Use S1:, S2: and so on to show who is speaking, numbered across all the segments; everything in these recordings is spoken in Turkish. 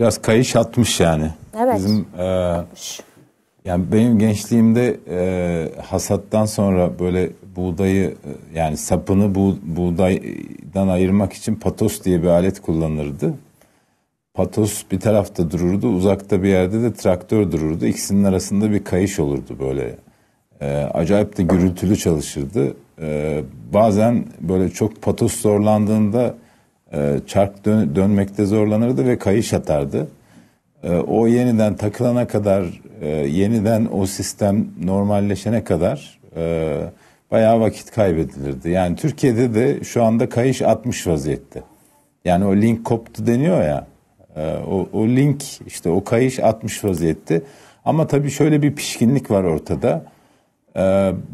S1: Biraz kayış atmış yani. Evet. Bizim e, yani benim gençliğimde e, hasattan sonra böyle buğdayı e, yani sapını bu, buğdaydan ayırmak için patos diye bir alet kullanırdı. Patos bir tarafta dururdu, uzakta bir yerde de traktör dururdu. İkisinin arasında bir kayış olurdu böyle. E, acayip de gürültülü çalışırdı. E, bazen böyle çok patos zorlandığında e, çark dön, dönmekte zorlanırdı ve kayış atardı. E, o yeniden takılana kadar, e, yeniden o sistem normalleşene kadar e, bayağı vakit kaybedilirdi. Yani Türkiye'de de şu anda kayış atmış vaziyette. Yani o link koptu deniyor ya. o, o link işte o kayış atmış vaziyette. Ama tabii şöyle bir pişkinlik var ortada.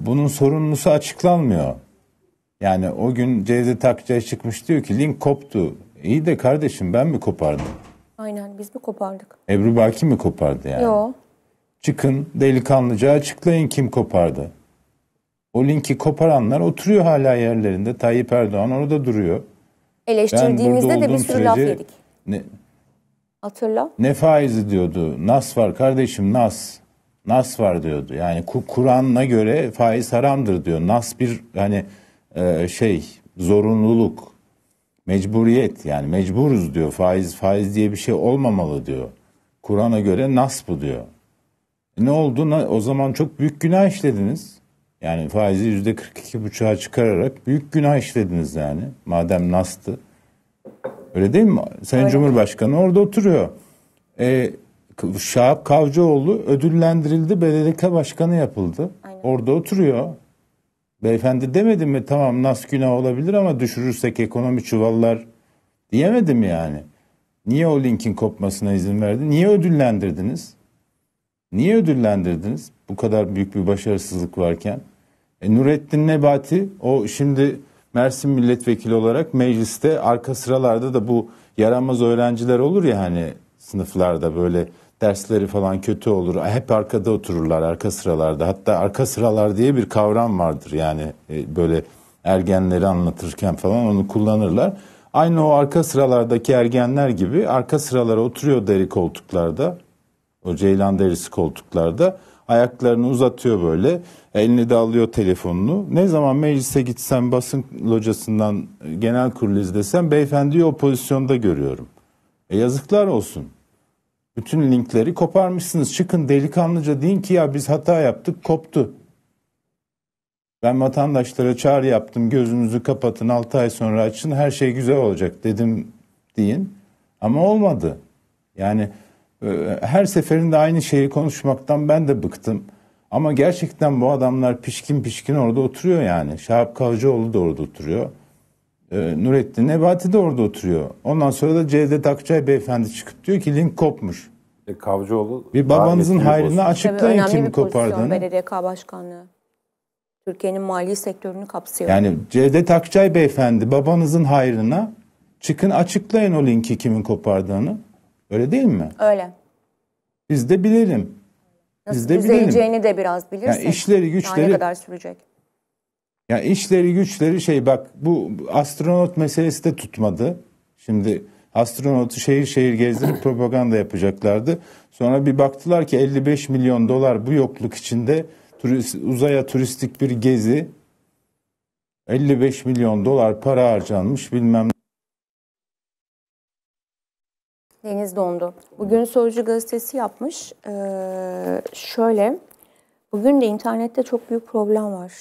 S1: bunun sorumlusu açıklanmıyor. Yani o gün Cevdet Akçay çıkmış diyor ki link koptu. İyi de kardeşim ben mi kopardım?
S2: Aynen biz mi kopardık?
S1: Ebru Baki mi kopardı yani? Yok. Çıkın delikanlıca açıklayın kim kopardı. O linki koparanlar oturuyor hala yerlerinde. Tayyip Erdoğan orada duruyor.
S2: Eleştirdiğimizde de bir sürü sürece, laf yedik. Ne, Hatırla.
S1: Ne faizi diyordu. Nas var kardeşim nas. Nas var diyordu. Yani Kur'an'a göre faiz haramdır diyor. Nas bir hani ee, şey zorunluluk, mecburiyet yani mecburuz diyor. Faiz faiz diye bir şey olmamalı diyor. Kur'an'a göre nas bu diyor. E, ne oldu? O zaman çok büyük günah işlediniz. Yani faizi yüzde 42 buçuğa çıkararak büyük günah işlediniz yani. Madem nastı. Öyle değil mi? Sayın Öyle. Cumhurbaşkanı orada oturuyor. E, Şahap Kavcıoğlu ödüllendirildi, BDDK başkanı yapıldı. Aynen. Orada oturuyor. Beyefendi demedim mi tamam nas günah olabilir ama düşürürsek ekonomi çuvallar diyemedim yani. Niye o linkin kopmasına izin verdi? Niye ödüllendirdiniz? Niye ödüllendirdiniz? Bu kadar büyük bir başarısızlık varken. E, Nurettin Nebati o şimdi Mersin milletvekili olarak mecliste arka sıralarda da bu yaramaz öğrenciler olur ya hani sınıflarda böyle dersleri falan kötü olur. Hep arkada otururlar arka sıralarda. Hatta arka sıralar diye bir kavram vardır yani e, böyle ergenleri anlatırken falan onu kullanırlar. Aynı o arka sıralardaki ergenler gibi arka sıralara oturuyor deri koltuklarda. O ceylan derisi koltuklarda. Ayaklarını uzatıyor böyle. Elini de alıyor telefonunu. Ne zaman meclise gitsem basın locasından e, genel kurulu izlesem beyefendiyi o pozisyonda görüyorum. E yazıklar olsun. Bütün linkleri koparmışsınız. Çıkın delikanlıca deyin ki ya biz hata yaptık koptu. Ben vatandaşlara çağrı yaptım gözünüzü kapatın 6 ay sonra açın her şey güzel olacak dedim deyin. Ama olmadı. Yani e, her seferinde aynı şeyi konuşmaktan ben de bıktım. Ama gerçekten bu adamlar pişkin pişkin orada oturuyor yani. Şahap Kavcıoğlu da orada oturuyor. E, Nurettin Nebati de orada oturuyor. Ondan sonra da Cevdet Akçay beyefendi çıkıp diyor ki link kopmuş. E, Kavcıoğlu bir babanızın hayrına açıklayın Tabii kim kopardığını. Belediye
S2: başkanlığı. Türkiye'nin mali sektörünü kapsıyor. Yani
S1: Cevdet Akçay beyefendi babanızın hayrına çıkın açıklayın o linki kimin kopardığını. Öyle değil mi? Öyle. Biz de bilelim. Nasıl Biz de düzeleceğini bilelim.
S2: de biraz bilirsek. Yani işleri güçleri. Daha ne kadar sürecek?
S1: Ya yani işleri güçleri şey bak bu astronot meselesi de tutmadı. Şimdi astronotu şehir şehir gezdirip propaganda yapacaklardı. Sonra bir baktılar ki 55 milyon dolar bu yokluk içinde turist, uzaya turistik bir gezi 55 milyon dolar para harcanmış bilmem
S2: Deniz dondu. Bugün Sözcü gazetesi yapmış. Ee, şöyle, bugün de internette çok büyük problem var.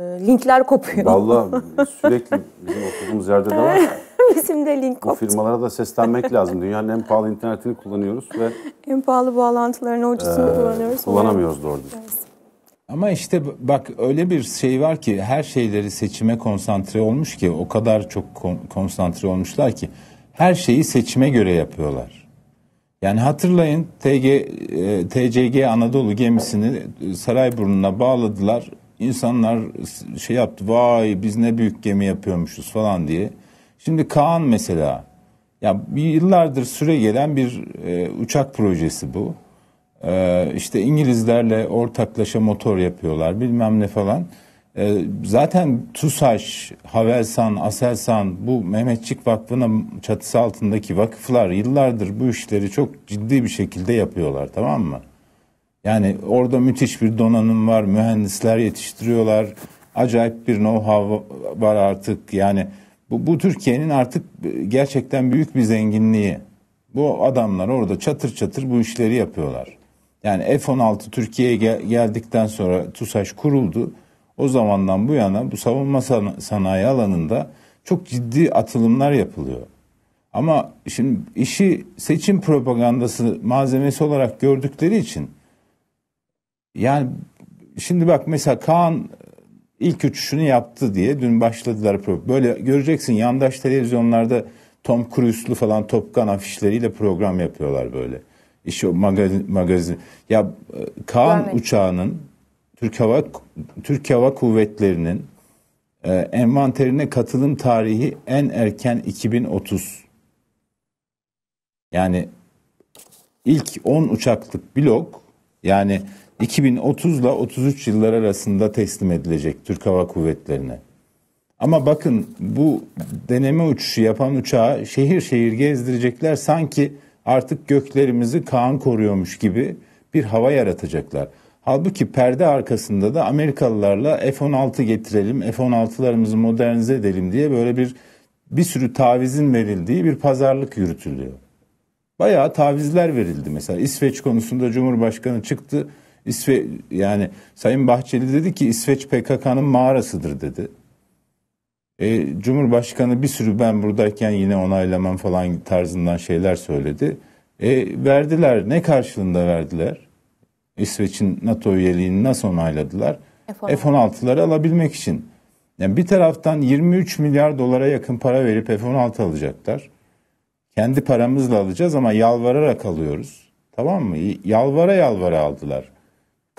S2: Ee,
S3: linkler kopuyor. Vallahi sürekli bizim oturduğumuz yerde de var. Ee,
S2: bizim de link
S3: koptu. Bu firmalara da seslenmek lazım. Dünyanın en pahalı internetini kullanıyoruz ve...
S2: En pahalı bağlantıların ucusunu ee, kullanıyoruz. Kullanamıyoruz
S3: doğru
S1: Ama işte bak öyle bir şey var ki her şeyleri seçime konsantre olmuş ki o kadar çok konsantre olmuşlar ki her şeyi seçime göre yapıyorlar. Yani hatırlayın TG, e, TCG Anadolu gemisini e, Sarayburnu'na bağladılar insanlar şey yaptı vay biz ne büyük gemi yapıyormuşuz falan diye. Şimdi Kaan mesela ya yıllardır süre gelen bir e, uçak projesi bu. E, işte İngilizlerle ortaklaşa motor yapıyorlar bilmem ne falan. E, zaten TUSAŞ, Havelsan, Aselsan bu Mehmetçik Vakfı'nın çatısı altındaki vakıflar yıllardır bu işleri çok ciddi bir şekilde yapıyorlar tamam mı? Yani orada müthiş bir donanım var, mühendisler yetiştiriyorlar. Acayip bir know-how var artık. Yani bu, bu Türkiye'nin artık gerçekten büyük bir zenginliği. Bu adamlar orada çatır çatır bu işleri yapıyorlar. Yani F-16 Türkiye'ye gel- geldikten sonra TUSAŞ kuruldu. O zamandan bu yana bu savunma san- sanayi alanında çok ciddi atılımlar yapılıyor. Ama şimdi işi seçim propagandası malzemesi olarak gördükleri için yani şimdi bak mesela Kaan ilk uçuşunu yaptı diye dün başladılar. Böyle göreceksin yandaş televizyonlarda Tom Cruise'lu falan Topkan afişleriyle program yapıyorlar böyle. İşte o magazin, magazin. Ya e, Kaan Görmedim. uçağının Türk Hava Türk Hava Kuvvetleri'nin e, envanterine katılım tarihi en erken 2030. Yani ilk 10 uçaklık blok yani 2030 ile 33 yıllar arasında teslim edilecek Türk Hava Kuvvetleri'ne. Ama bakın bu deneme uçuşu yapan uçağı şehir şehir gezdirecekler sanki artık göklerimizi Kaan koruyormuş gibi bir hava yaratacaklar. Halbuki perde arkasında da Amerikalılarla F-16 getirelim, F-16'larımızı modernize edelim diye böyle bir bir sürü tavizin verildiği bir pazarlık yürütülüyor. Bayağı tavizler verildi mesela İsveç konusunda Cumhurbaşkanı çıktı İsve yani Sayın Bahçeli dedi ki İsveç PKK'nın mağarasıdır dedi. E, Cumhurbaşkanı bir sürü ben buradayken yine onaylamam falan tarzından şeyler söyledi. E, verdiler. Ne karşılığında verdiler? İsveç'in NATO üyeliğini nasıl onayladılar? F-16'ları alabilmek için. Yani bir taraftan 23 milyar dolara yakın para verip F-16 alacaklar. Kendi paramızla alacağız ama yalvararak alıyoruz. Tamam mı? Yalvara yalvara aldılar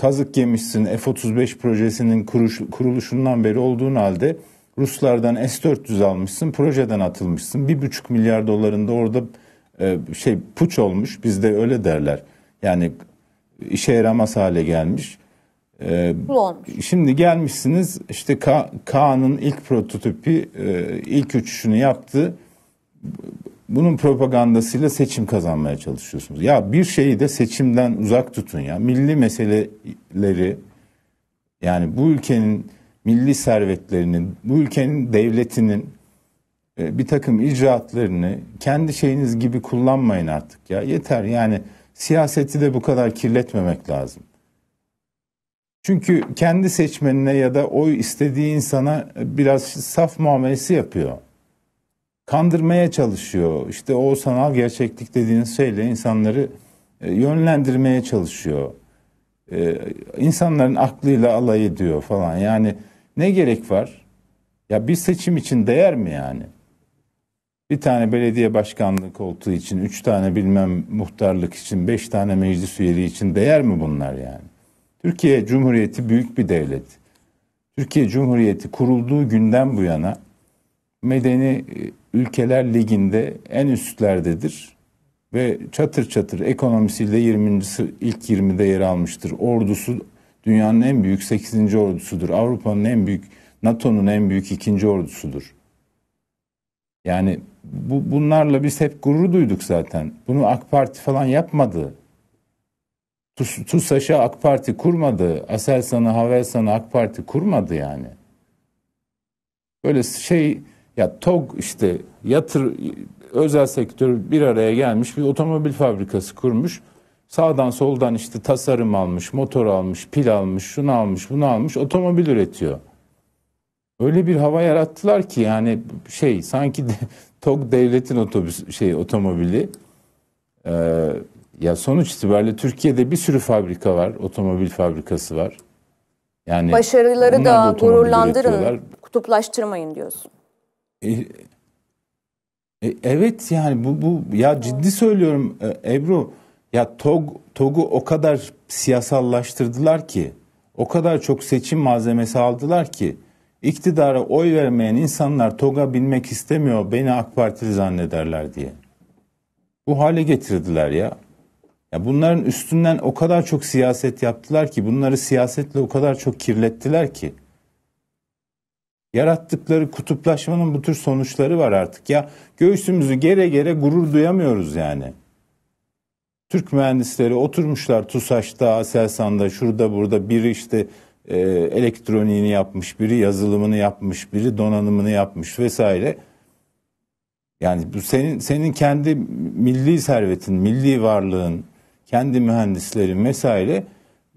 S1: kazık yemişsin F-35 projesinin kuruş, kuruluşundan beri olduğun halde Ruslardan S-400 almışsın projeden atılmışsın. Bir buçuk milyar dolarında orada e, şey puç olmuş bizde öyle derler. Yani işe yaramaz hale gelmiş. E, şimdi gelmişsiniz işte Ka Kaan'ın ilk prototipi e, ilk uçuşunu yaptı. Bunun propagandasıyla seçim kazanmaya çalışıyorsunuz. Ya bir şeyi de seçimden uzak tutun ya. Milli meseleleri yani bu ülkenin milli servetlerinin, bu ülkenin devletinin e, bir takım icraatlarını kendi şeyiniz gibi kullanmayın artık ya. Yeter yani siyaseti de bu kadar kirletmemek lazım. Çünkü kendi seçmenine ya da oy istediği insana biraz saf muamelesi yapıyor kandırmaya çalışıyor. İşte o sanal gerçeklik dediğiniz şeyle insanları e, yönlendirmeye çalışıyor. E, insanların aklıyla alay ediyor falan. Yani ne gerek var? Ya bir seçim için değer mi yani? Bir tane belediye başkanlığı koltuğu için, üç tane bilmem muhtarlık için, beş tane meclis üyeliği için değer mi bunlar yani? Türkiye Cumhuriyeti büyük bir devlet. Türkiye Cumhuriyeti kurulduğu günden bu yana medeni e, ülkeler liginde en üstlerdedir ve çatır çatır ekonomisiyle 20. ilk 20'de yer almıştır. Ordusu dünyanın en büyük 8. ordusudur. Avrupa'nın en büyük, NATO'nun en büyük 2. ordusudur. Yani bu, bunlarla biz hep gurur duyduk zaten. Bunu AK Parti falan yapmadı. TUS, TUSAŞ'a AK Parti kurmadı. Aselsan'a, Havelsan'a AK Parti kurmadı yani. Böyle şey ya TOG işte yatır özel sektör bir araya gelmiş bir otomobil fabrikası kurmuş. Sağdan soldan işte tasarım almış, motor almış, pil almış, şunu almış, bunu almış, otomobil üretiyor. Öyle bir hava yarattılar ki yani şey sanki de, TOG devletin otobüs şey otomobili. Ee, ya sonuç itibariyle Türkiye'de bir sürü fabrika var, otomobil fabrikası var. Yani başarıları da, da gururlandırın, üretiyorlar.
S2: kutuplaştırmayın diyorsun.
S1: E, e, evet yani bu bu ya ciddi söylüyorum e, Ebru ya TOG TOG'u o kadar siyasallaştırdılar ki o kadar çok seçim malzemesi aldılar ki iktidara oy vermeyen insanlar TOG'a binmek istemiyor beni AK Partili zannederler diye. Bu hale getirdiler ya. Ya bunların üstünden o kadar çok siyaset yaptılar ki bunları siyasetle o kadar çok kirlettiler ki yarattıkları kutuplaşmanın bu tür sonuçları var artık. Ya göğsümüzü gere gere gurur duyamıyoruz yani. Türk mühendisleri oturmuşlar TUSAŞ'ta, Aselsan'da, şurada burada biri işte e, elektroniğini yapmış, biri yazılımını yapmış, biri donanımını yapmış vesaire. Yani bu senin senin kendi milli servetin, milli varlığın, kendi mühendislerin vesaire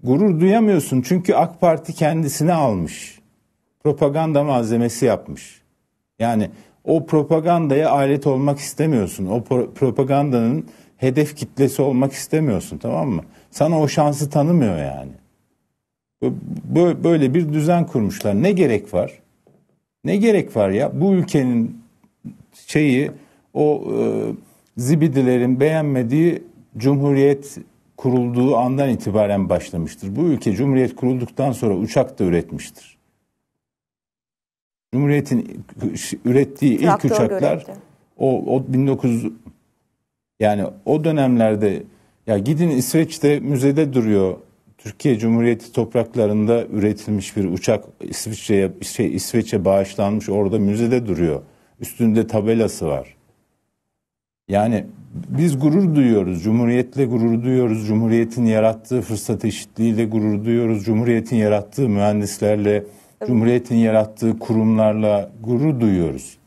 S1: gurur duyamıyorsun. Çünkü AK Parti kendisini almış propaganda malzemesi yapmış. Yani o propagandaya alet olmak istemiyorsun. O pro- propagandanın hedef kitlesi olmak istemiyorsun tamam mı? Sana o şansı tanımıyor yani. Böyle bir düzen kurmuşlar. Ne gerek var? Ne gerek var ya? Bu ülkenin şeyi o e, zibidilerin beğenmediği cumhuriyet kurulduğu andan itibaren başlamıştır. Bu ülke cumhuriyet kurulduktan sonra uçak da üretmiştir. Cumhuriyet'in ürettiği Traktör ilk uçaklar görevdi. o, o 1900 yani o dönemlerde ya gidin İsveç'te müzede duruyor. Türkiye Cumhuriyeti topraklarında üretilmiş bir uçak İsviçre'ye şey İsveç'e bağışlanmış orada müzede duruyor. Üstünde tabelası var. Yani biz gurur duyuyoruz. Cumhuriyetle gurur duyuyoruz. Cumhuriyetin yarattığı fırsat eşitliğiyle gurur duyuyoruz. Cumhuriyetin yarattığı mühendislerle, Tabii. Cumhuriyet'in yarattığı kurumlarla gurur duyuyoruz.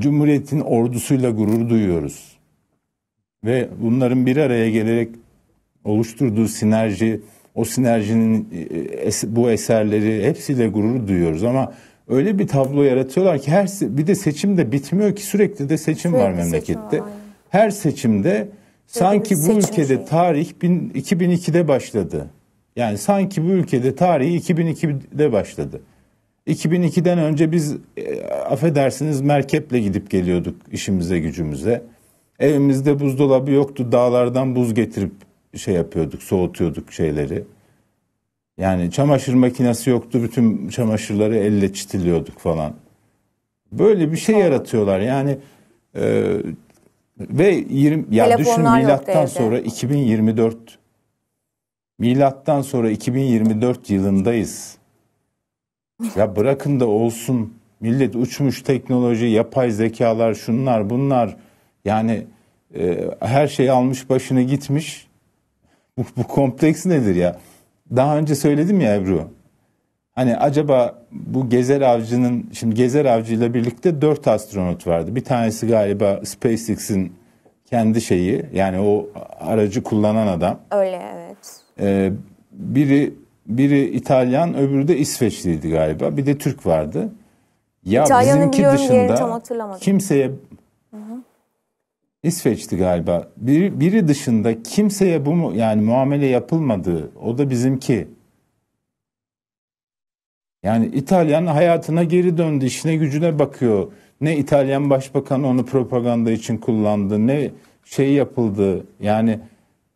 S1: Cumhuriyet'in ordusuyla gurur duyuyoruz. Ve bunların bir araya gelerek oluşturduğu sinerji, o sinerjinin e, e, bu eserleri hepsiyle gurur duyuyoruz ama öyle bir tablo yaratıyorlar ki her bir de seçim de bitmiyor ki sürekli de seçim sürekli var memlekette. Seçim, her seçimde Sanki bu ülkede şey. tarih 2002'de başladı. Yani sanki bu ülkede tarihi 2002'de başladı. 2002'den önce biz e, affedersiniz merkeple gidip geliyorduk işimize gücümüze. Evimizde buzdolabı yoktu. Dağlardan buz getirip şey yapıyorduk, soğutuyorduk şeyleri. Yani çamaşır makinesi yoktu. Bütün çamaşırları elle çitiliyorduk falan. Böyle bir şey yaratıyorlar. Yani e, ve 20 ya Telefonlar düşün milattan sonra 2024 Milattan sonra 2024 yılındayız. Ya bırakın da olsun. Millet uçmuş teknoloji, yapay zekalar, şunlar bunlar. Yani e, her şey almış başını gitmiş. Bu, bu kompleks nedir ya? Daha önce söyledim ya Ebru. Hani acaba bu Gezer Avcı'nın, şimdi Gezer Avcı ile birlikte dört astronot vardı. Bir tanesi galiba SpaceX'in kendi şeyi yani o aracı kullanan adam. Öyle evet. Ee, biri biri İtalyan, öbürü de İsveçliydi galiba. Bir de Türk vardı. Ya İtalyanı bizimki dışında kimseye hı İsveç'ti galiba. Biri, biri dışında kimseye bu mu yani muamele yapılmadığı o da bizimki. Yani İtalyan hayatına geri döndü, işine gücüne bakıyor. Ne İtalyan başbakan onu propaganda için kullandı, ne şey yapıldı. Yani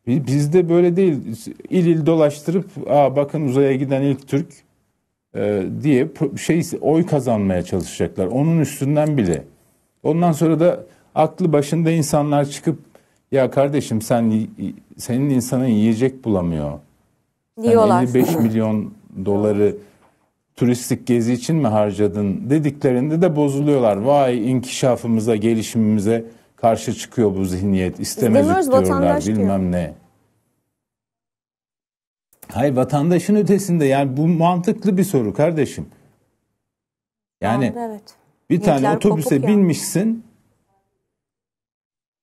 S1: Bizde böyle değil. İl il dolaştırıp Aa, bakın uzaya giden ilk Türk e, diye şey oy kazanmaya çalışacaklar. Onun üstünden bile. Ondan sonra da aklı başında insanlar çıkıp ya kardeşim sen senin insanın yiyecek bulamıyor.
S2: Diyorlar. Yani 55
S1: milyon doları turistik gezi için mi harcadın dediklerinde de bozuluyorlar. Vay inkişafımıza, gelişimimize karşı çıkıyor bu zihniyet. İstemezlik diyorlar bilmem diyor. ne. Hayır vatandaşın ötesinde yani bu mantıklı bir soru kardeşim. Yani Aa, evet. bir Niyetler tane otobüse binmişsin.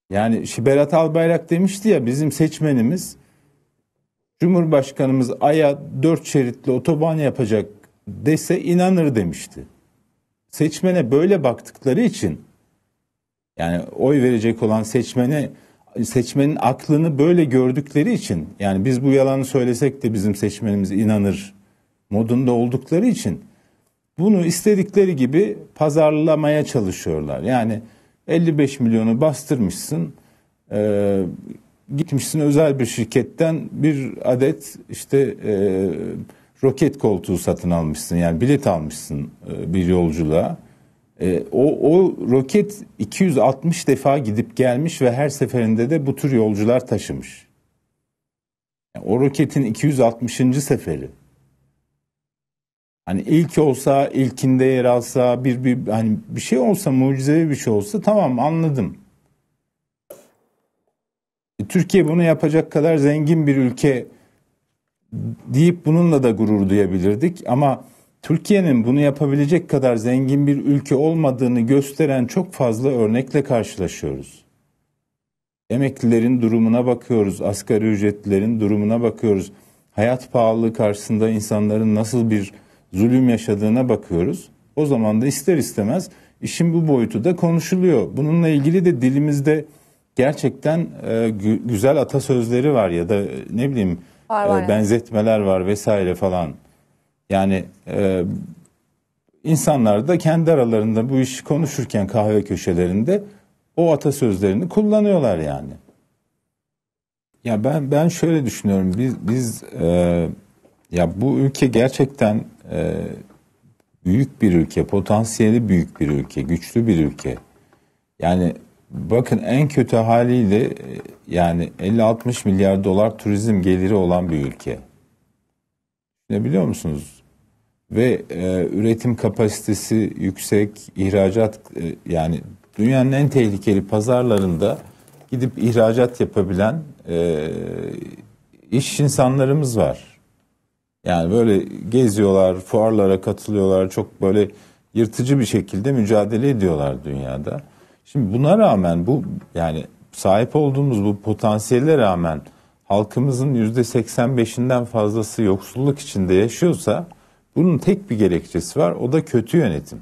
S1: Yani Şiberat Albayrak demişti ya bizim seçmenimiz Cumhurbaşkanımız aya dört şeritli otoban yapacak dese inanır demişti. Seçmene böyle baktıkları için yani oy verecek olan seçmeni seçmenin aklını böyle gördükleri için yani biz bu yalanı söylesek de bizim seçmenimiz inanır modunda oldukları için bunu istedikleri gibi pazarlamaya çalışıyorlar. Yani 55 milyonu bastırmışsın e, gitmişsin özel bir şirketten bir adet işte e, roket koltuğu satın almışsın yani bilet almışsın e, bir yolculuğa e, o, o roket 260 defa gidip gelmiş ve her seferinde de bu tür yolcular taşımış. Yani o roketin 260. seferi. Hani ilk olsa, ilkinde yer alsa, bir bir hani bir şey olsa, mucizevi bir şey olsa tamam anladım. E, Türkiye bunu yapacak kadar zengin bir ülke deyip bununla da gurur duyabilirdik ama Türkiye'nin bunu yapabilecek kadar zengin bir ülke olmadığını gösteren çok fazla örnekle karşılaşıyoruz. Emeklilerin durumuna bakıyoruz, asgari ücretlilerin durumuna bakıyoruz. Hayat pahalılığı karşısında insanların nasıl bir zulüm yaşadığına bakıyoruz. O zaman da ister istemez işin bu boyutu da konuşuluyor. Bununla ilgili de dilimizde gerçekten e, gü- güzel atasözleri var ya da e, ne bileyim var, e, var. E, benzetmeler var vesaire falan. Yani e, insanlar da kendi aralarında bu işi konuşurken kahve köşelerinde o atasözlerini kullanıyorlar yani. Ya ben ben şöyle düşünüyorum. Biz biz e, ya bu ülke gerçekten e, büyük bir ülke, potansiyeli büyük bir ülke, güçlü bir ülke. Yani bakın en kötü haliyle e, yani 50-60 milyar dolar turizm geliri olan bir ülke. Ne biliyor musunuz? ve e, üretim kapasitesi yüksek, ihracat e, yani dünyanın en tehlikeli pazarlarında gidip ihracat yapabilen e, iş insanlarımız var. Yani böyle geziyorlar, fuarlara katılıyorlar, çok böyle yırtıcı bir şekilde mücadele ediyorlar dünyada. Şimdi buna rağmen bu yani sahip olduğumuz bu potansiyele rağmen halkımızın yüzde %85'inden fazlası yoksulluk içinde yaşıyorsa bunun tek bir gerekçesi var o da kötü yönetim.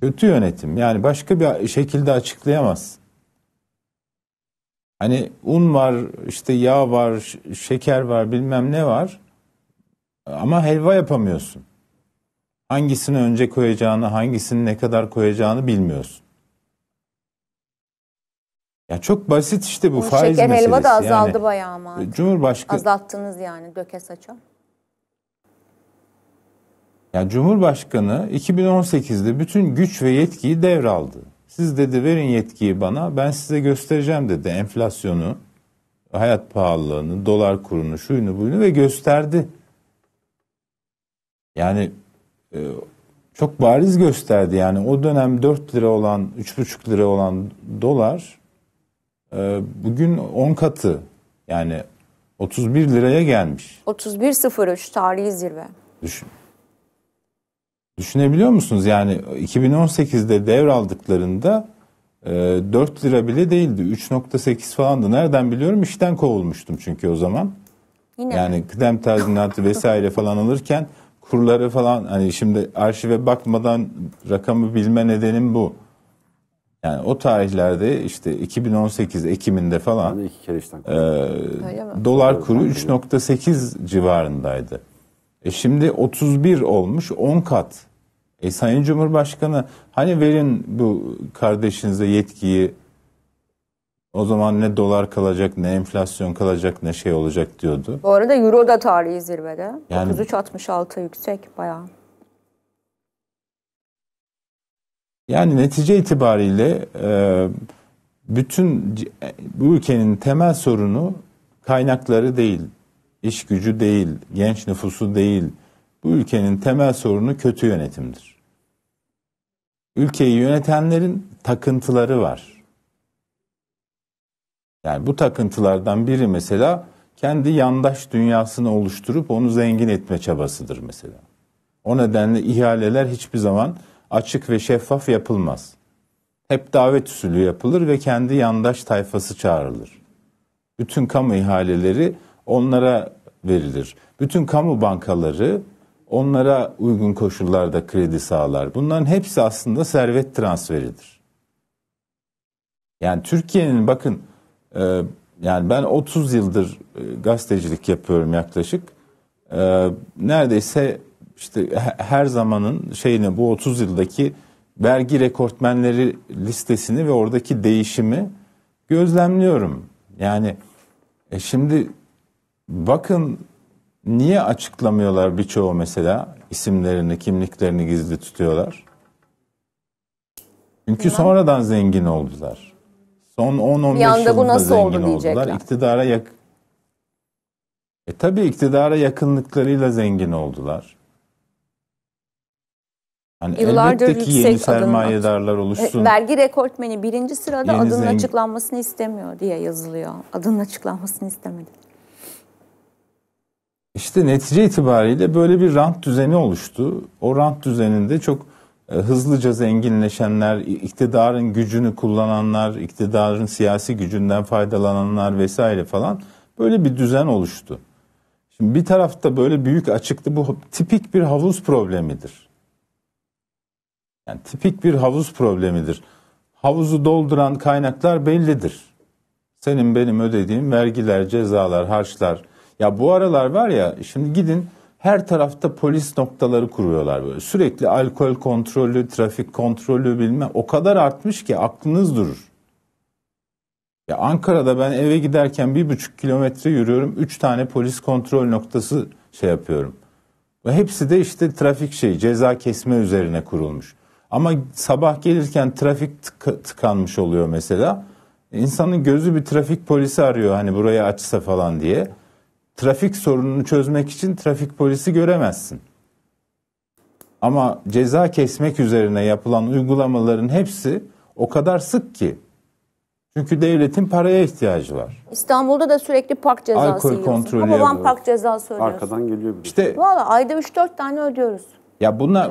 S1: Kötü yönetim yani başka bir şekilde açıklayamaz. Hani un var, işte yağ var, şeker var, bilmem ne var. Ama helva yapamıyorsun. Hangisini önce koyacağını, hangisini ne kadar koyacağını bilmiyorsun. Ya çok basit işte bu, bu faiz şeker meselesi. Şeker helva da azaldı yani, bayağı ama. Cumhurbaşkanı
S2: azalttınız yani döke saça.
S1: Yani Cumhurbaşkanı 2018'de bütün güç ve yetkiyi devraldı. Siz dedi verin yetkiyi bana ben size göstereceğim dedi enflasyonu, hayat pahalılığını, dolar kurunu, şuyunu buyunu ve gösterdi. Yani e, çok bariz gösterdi yani o dönem 4 lira olan 3,5 lira olan dolar e, bugün 10 katı yani 31 liraya gelmiş.
S2: 31.03 tarihi zirve. Düşün.
S1: Düşünebiliyor musunuz? Yani 2018'de devraldıklarında 4 e, lira bile değildi. 3.8 falandı. Nereden biliyorum? İşten kovulmuştum çünkü o zaman. Yine yani mi? kıdem tazminatı vesaire falan alırken kurları falan hani şimdi arşive bakmadan rakamı bilme nedenim bu. Yani o tarihlerde işte 2018 Ekim'inde falan yani iki kere işten e, dolar kuru 3.8 civarındaydı. E şimdi 31 olmuş 10 kat. E Sayın Cumhurbaşkanı hani verin bu kardeşinize yetkiyi o zaman ne dolar kalacak ne enflasyon kalacak ne şey olacak diyordu.
S2: Bu arada euro da tarihi zirvede. Yani, 33.66 yüksek bayağı.
S1: Yani netice itibariyle e, bütün bu ülkenin temel sorunu kaynakları değil, iş gücü değil, genç nüfusu değil, bu ülkenin temel sorunu kötü yönetimdir. Ülkeyi yönetenlerin takıntıları var. Yani bu takıntılardan biri mesela kendi yandaş dünyasını oluşturup onu zengin etme çabasıdır mesela. O nedenle ihaleler hiçbir zaman açık ve şeffaf yapılmaz. Hep davet usulü yapılır ve kendi yandaş tayfası çağrılır. Bütün kamu ihaleleri onlara verilir. Bütün kamu bankaları onlara uygun koşullarda kredi sağlar. Bunların hepsi aslında servet transferidir. Yani Türkiye'nin bakın e, yani ben 30 yıldır e, gazetecilik yapıyorum yaklaşık. E, neredeyse işte her zamanın şeyini bu 30 yıldaki vergi rekortmenleri listesini ve oradaki değişimi gözlemliyorum. Yani e şimdi bakın Niye açıklamıyorlar birçoğu mesela isimlerini, kimliklerini gizli tutuyorlar? Çünkü Bilmem. sonradan zengin oldular. Son 10-15 yılında bu nasıl zengin oldu oldular. İktidara yak e tabii iktidara yakınlıklarıyla zengin oldular. Hani elbette ki yeni sermayedarlar adın, e, oluşsun.
S2: Vergi rekortmeni birinci sırada yeni adının zengin... açıklanmasını istemiyor diye yazılıyor. Adının açıklanmasını istemedi.
S1: İşte netice itibariyle böyle bir rant düzeni oluştu. O rant düzeninde çok e, hızlıca zenginleşenler, iktidarın gücünü kullananlar, iktidarın siyasi gücünden faydalananlar vesaire falan böyle bir düzen oluştu. Şimdi bir tarafta böyle büyük açıktı. bu tipik bir havuz problemidir. Yani tipik bir havuz problemidir. Havuzu dolduran kaynaklar bellidir. Senin benim ödediğim vergiler, cezalar, harçlar, ya bu aralar var ya şimdi gidin her tarafta polis noktaları kuruyorlar böyle. Sürekli alkol kontrolü, trafik kontrolü bilmem o kadar artmış ki aklınız durur. Ya Ankara'da ben eve giderken bir buçuk kilometre yürüyorum. Üç tane polis kontrol noktası şey yapıyorum. Ve hepsi de işte trafik şeyi ceza kesme üzerine kurulmuş. Ama sabah gelirken trafik tık- tıkanmış oluyor mesela. İnsanın gözü bir trafik polisi arıyor hani burayı açsa falan diye trafik sorununu çözmek için trafik polisi göremezsin. Ama ceza kesmek üzerine yapılan uygulamaların hepsi o kadar sık ki. Çünkü devletin paraya ihtiyacı var.
S2: İstanbul'da da sürekli park cezası Alkol yiyorsun. kontrolü Ama park cezası ödüyorsun.
S1: Arkadan geliyor bir İşte
S2: Valla ayda 3-4 tane ödüyoruz.
S1: ya bunlar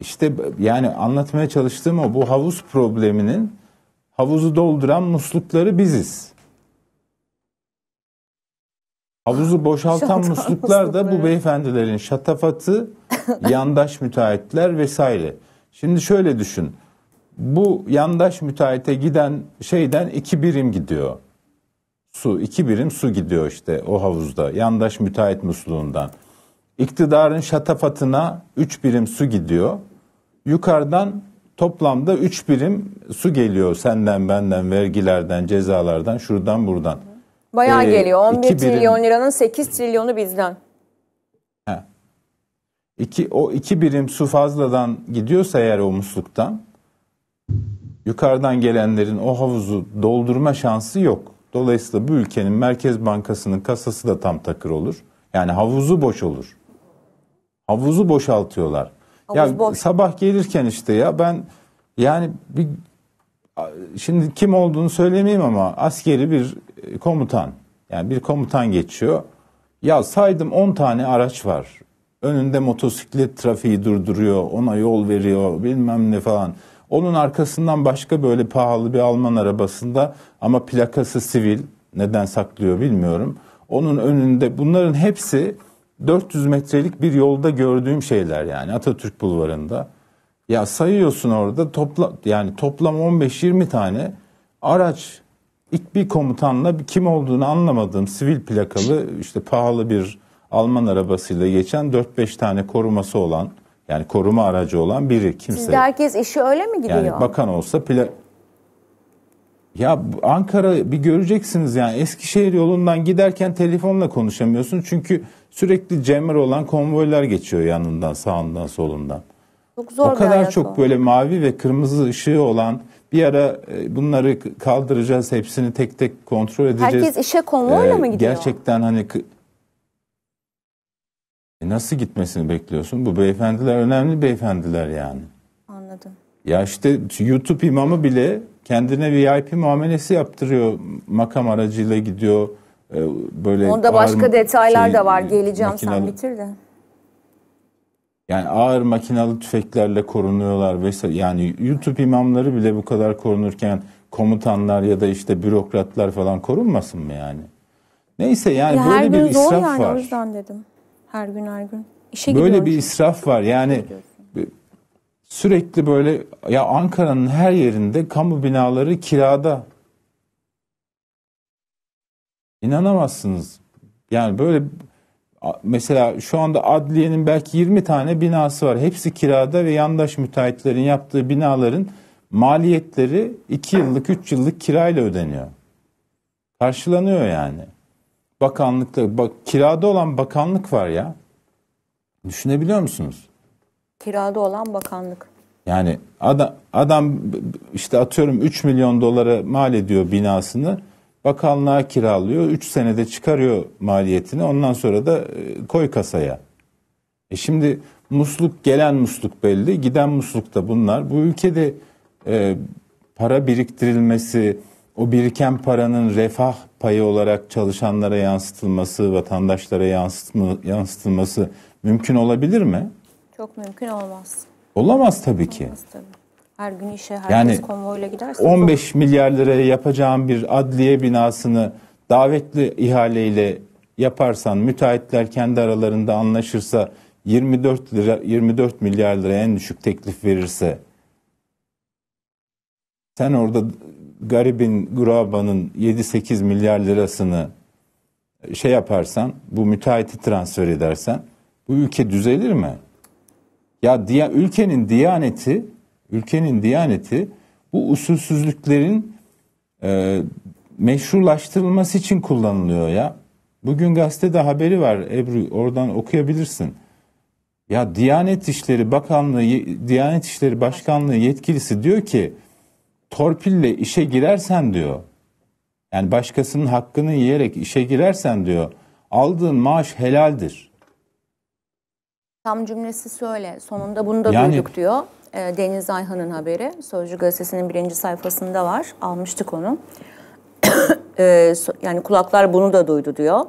S1: işte yani anlatmaya çalıştığım o bu havuz probleminin havuzu dolduran muslukları biziz. Havuzu boşaltan musluklar da bu beyefendilerin şatafatı, yandaş müteahhitler vesaire. Şimdi şöyle düşün. Bu yandaş müteahhite giden şeyden iki birim gidiyor. Su, iki birim su gidiyor işte o havuzda. Yandaş müteahhit musluğundan. İktidarın şatafatına üç birim su gidiyor. Yukarıdan toplamda üç birim su geliyor senden benden vergilerden cezalardan şuradan buradan.
S2: Bayağı e, geliyor. 11 birim, trilyon liranın 8 trilyonu bizden.
S1: He. İki, o iki birim su fazladan gidiyorsa eğer o musluktan yukarıdan gelenlerin o havuzu doldurma şansı yok. Dolayısıyla bu ülkenin Merkez Bankası'nın kasası da tam takır olur. Yani havuzu boş olur. Havuzu boşaltıyorlar. Havuz ya boş. sabah gelirken işte ya ben yani bir şimdi kim olduğunu söylemeyeyim ama askeri bir komutan yani bir komutan geçiyor. Ya saydım 10 tane araç var. Önünde motosiklet trafiği durduruyor, ona yol veriyor bilmem ne falan. Onun arkasından başka böyle pahalı bir Alman arabasında ama plakası sivil neden saklıyor bilmiyorum. Onun önünde bunların hepsi 400 metrelik bir yolda gördüğüm şeyler yani Atatürk Bulvarı'nda. Ya sayıyorsun orada topla yani toplam 15-20 tane araç ilk bir komutanla kim olduğunu anlamadığım sivil plakalı işte pahalı bir Alman arabasıyla geçen 4-5 tane koruması olan yani koruma aracı olan biri kimse. Sizde
S2: herkes işi öyle mi gidiyor? Yani
S1: bakan olsa pla ya Ankara bir göreceksiniz yani Eskişehir yolundan giderken telefonla konuşamıyorsun. Çünkü sürekli cemir olan konvoylar geçiyor yanından sağından solundan. Çok zor o kadar çok o. böyle mavi ve kırmızı ışığı olan bir ara e, bunları kaldıracağız, hepsini tek tek kontrol edeceğiz. Herkes işe konvoyla ee, mı e, gidiyor? Gerçekten hani e, nasıl gitmesini bekliyorsun? Bu beyefendiler önemli beyefendiler yani. Anladım. Ya işte YouTube imamı bile kendine VIP muamelesi yaptırıyor. Makam aracıyla gidiyor. Böyle Onda başka detaylar şey, da var.
S2: Geleceğim makinalı. sen bitir de.
S1: Yani ağır makinalı tüfeklerle korunuyorlar vesaire. Yani YouTube imamları bile bu kadar korunurken komutanlar ya da işte bürokratlar falan korunmasın mı yani? Neyse yani ya böyle bir israf bir zor israf yani, var. O
S2: yüzden dedim. Her gün her gün. İşe böyle bir
S1: israf var. Yani sürekli böyle ya Ankara'nın her yerinde kamu binaları kirada. İnanamazsınız. Yani böyle Mesela şu anda adliyenin belki 20 tane binası var. Hepsi kirada ve yandaş müteahhitlerin yaptığı binaların maliyetleri 2 yıllık 3 yıllık kirayla ödeniyor. Karşılanıyor yani. Bakanlıkta bak kirada olan bakanlık var ya. Düşünebiliyor musunuz?
S2: Kirada olan bakanlık.
S1: Yani adam, adam işte atıyorum 3 milyon dolara mal ediyor binasını bakanlığa kiralıyor. 3 senede çıkarıyor maliyetini. Ondan sonra da e, koy kasaya. E şimdi musluk gelen musluk belli, giden musluk da bunlar. Bu ülkede e, para biriktirilmesi, o biriken paranın refah payı olarak çalışanlara yansıtılması, vatandaşlara yansıtma, yansıtılması mümkün olabilir mi?
S2: Çok mümkün olmaz.
S1: Olamaz tabii olmaz, ki. Olmaz tabii.
S2: Her gün işe herkes yani, konvoyla giderse. 15
S1: zor. milyar liraya yapacağım bir adliye binasını davetli ihaleyle yaparsan müteahhitler kendi aralarında anlaşırsa 24 lira 24 milyar lira en düşük teklif verirse sen orada garibin gurabanın 7-8 milyar lirasını şey yaparsan bu müteahhiti transfer edersen bu ülke düzelir mi? Ya diye ülkenin diyaneti ülkenin Diyaneti bu usulsüzlüklerin e, meşrulaştırılması için kullanılıyor ya. Bugün gazetede haberi var Ebru oradan okuyabilirsin. Ya Diyanet İşleri Bakanlığı, Diyanet İşleri Başkanlığı yetkilisi diyor ki torpille işe girersen diyor. Yani başkasının hakkını yiyerek işe girersen diyor aldığın maaş helaldir.
S2: Tam cümlesi söyle. Sonunda bunu da yani, duyduk diyor. E, Deniz Ayhan'ın haberi. Sözcü gazetesinin birinci sayfasında var. Almıştık onu. e, yani kulaklar bunu da duydu diyor.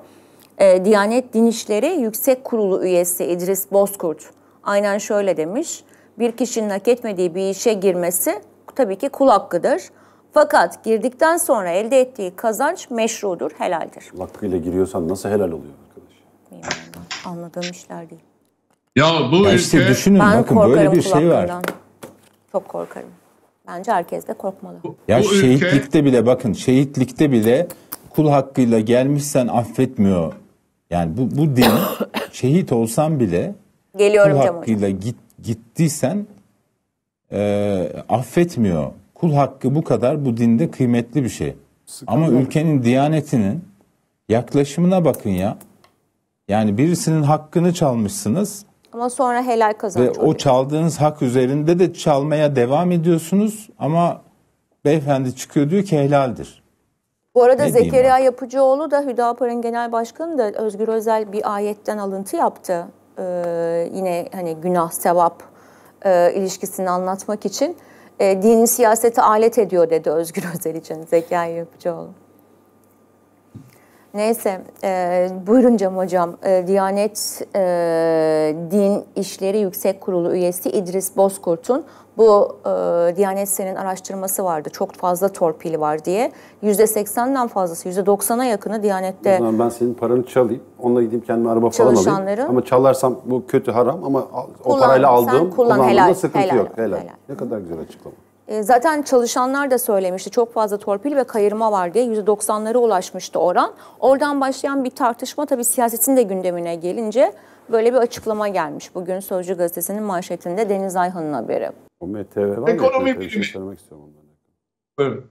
S2: E, Diyanet Din İşleri Yüksek Kurulu üyesi İdris Bozkurt aynen şöyle demiş. Bir kişinin hak etmediği bir işe girmesi tabii ki kul hakkıdır. Fakat girdikten sonra elde ettiği kazanç meşrudur, helaldir.
S3: Hakkıyla giriyorsan nasıl helal oluyor arkadaş?
S2: Bilmiyorum. Anladığım işler değil.
S1: Ya bu ya ülke... işte düşünün ben bakın böyle bir şey var. Çok korkarım.
S2: Bence herkes de korkmalı. ya bu şehitlikte
S1: ülke... bile bakın şehitlikte bile kul hakkıyla gelmişsen affetmiyor. Yani bu, bu din şehit olsan bile
S2: Geliyorum kul hakkıyla
S1: hocam. git, gittiysen e, affetmiyor. Kul hakkı bu kadar bu dinde kıymetli bir şey. Sıkıntı Ama ülkenin diyanetinin yaklaşımına bakın ya. Yani birisinin hakkını çalmışsınız.
S2: Ama sonra helal kazanç Ve oluyor.
S1: o çaldığınız hak üzerinde de çalmaya devam ediyorsunuz ama beyefendi çıkıyor diyor ki helaldir.
S2: Bu arada ne Zekeriya Yapıcıoğlu da Hüdapar'ın genel başkanı da Özgür Özel bir ayetten alıntı yaptı. Ee, yine hani günah sevap e, ilişkisini anlatmak için e, dini siyaseti alet ediyor dedi Özgür Özel için Zekeriya Yapıcıoğlu. Neyse, e, buyurun Cem Hocam. E, Diyanet e, Din İşleri Yüksek Kurulu üyesi İdris Bozkurt'un bu e, Diyanet Sen'in araştırması vardı. Çok fazla torpili var diye. yüzde %80'den fazlası, yüzde %90'a yakını Diyanet'te. O zaman ben
S3: senin paranı çalayım. Onunla gideyim kendime araba falan alayım. Ama çalarsam bu kötü haram ama o parayla aldığım kullan, kullandığımda helal, sıkıntı helal, yok. Helal. helal. Ne kadar güzel açıklama.
S2: E, zaten çalışanlar da söylemişti çok fazla torpil ve kayırma var diye %90'lara ulaşmıştı oran. Oradan başlayan bir tartışma tabii siyasetin de gündemine gelince böyle bir açıklama gelmiş. Bugün Sözcü Gazetesi'nin manşetinde Deniz Ayhan'ın haberi.
S3: O MTV var Ekonomi mı? Bir şey söylemek istiyorum ondan. Buyurun.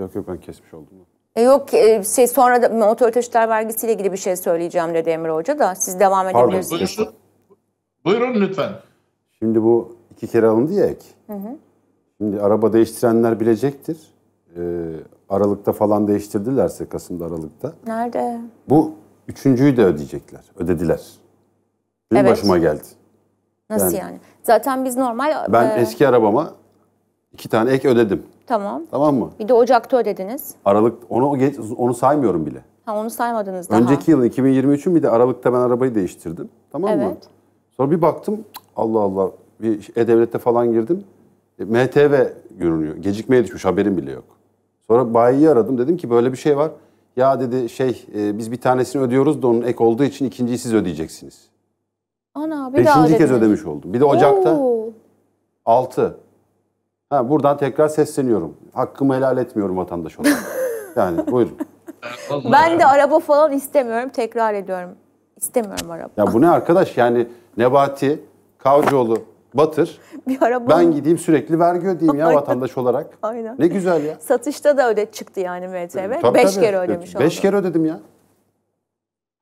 S3: Yok yok ben kesmiş oldum.
S2: E yok e, şey sonra da otoriteşler vergisiyle ilgili bir şey söyleyeceğim dedi Emre Hoca da siz devam edebilirsiniz.
S3: Pardon, buyurun, buyurun lütfen. Şimdi bu iki kere alındı ya ek. Hı hı. Şimdi araba değiştirenler bilecektir. Ee, Aralıkta falan değiştirdilerse Kasım'da Aralık'ta. Nerede? Bu üçüncüyü de ödeyecekler. Ödediler. Dün evet. başıma geldi.
S2: Nasıl yani? yani? Zaten biz normal... Ben e... eski
S3: arabama iki tane ek ödedim. Tamam. Tamam mı?
S2: Bir de Ocak'ta ödediniz.
S3: Aralık, onu onu saymıyorum bile.
S2: Ha onu saymadınız daha. Önceki
S3: yılın 2023'ün bir de Aralık'ta ben arabayı değiştirdim. Tamam evet. mı? Sonra bir baktım Allah Allah bir şey, E-Devlet'te falan girdim. E, MTV görünüyor. Gecikmeye düşmüş haberim bile yok. Sonra bayiyi aradım. Dedim ki böyle bir şey var. Ya dedi şey e, biz bir tanesini ödüyoruz da onun ek olduğu için ikinciyi siz ödeyeceksiniz.
S2: Ana bir Beşinci daha kez ödemiş. ödemiş
S3: oldum. Bir de Ocak'ta. Oo. Altı. Ha, buradan tekrar sesleniyorum. Hakkımı helal etmiyorum vatandaş olarak. yani buyurun. ben de
S2: araba falan istemiyorum. Tekrar ediyorum. İstemiyorum araba.
S3: Ya bu ne arkadaş yani Nebati, Kavcıoğlu, batır.
S2: Bir araba. Ben
S3: gideyim sürekli vergi ödeyeyim ya vatandaş olarak. Aynen. Ne güzel ya.
S2: Satışta da öde çıktı yani MTV. 5 kere ödemiş oldu. 5 kere
S3: ödedim ya.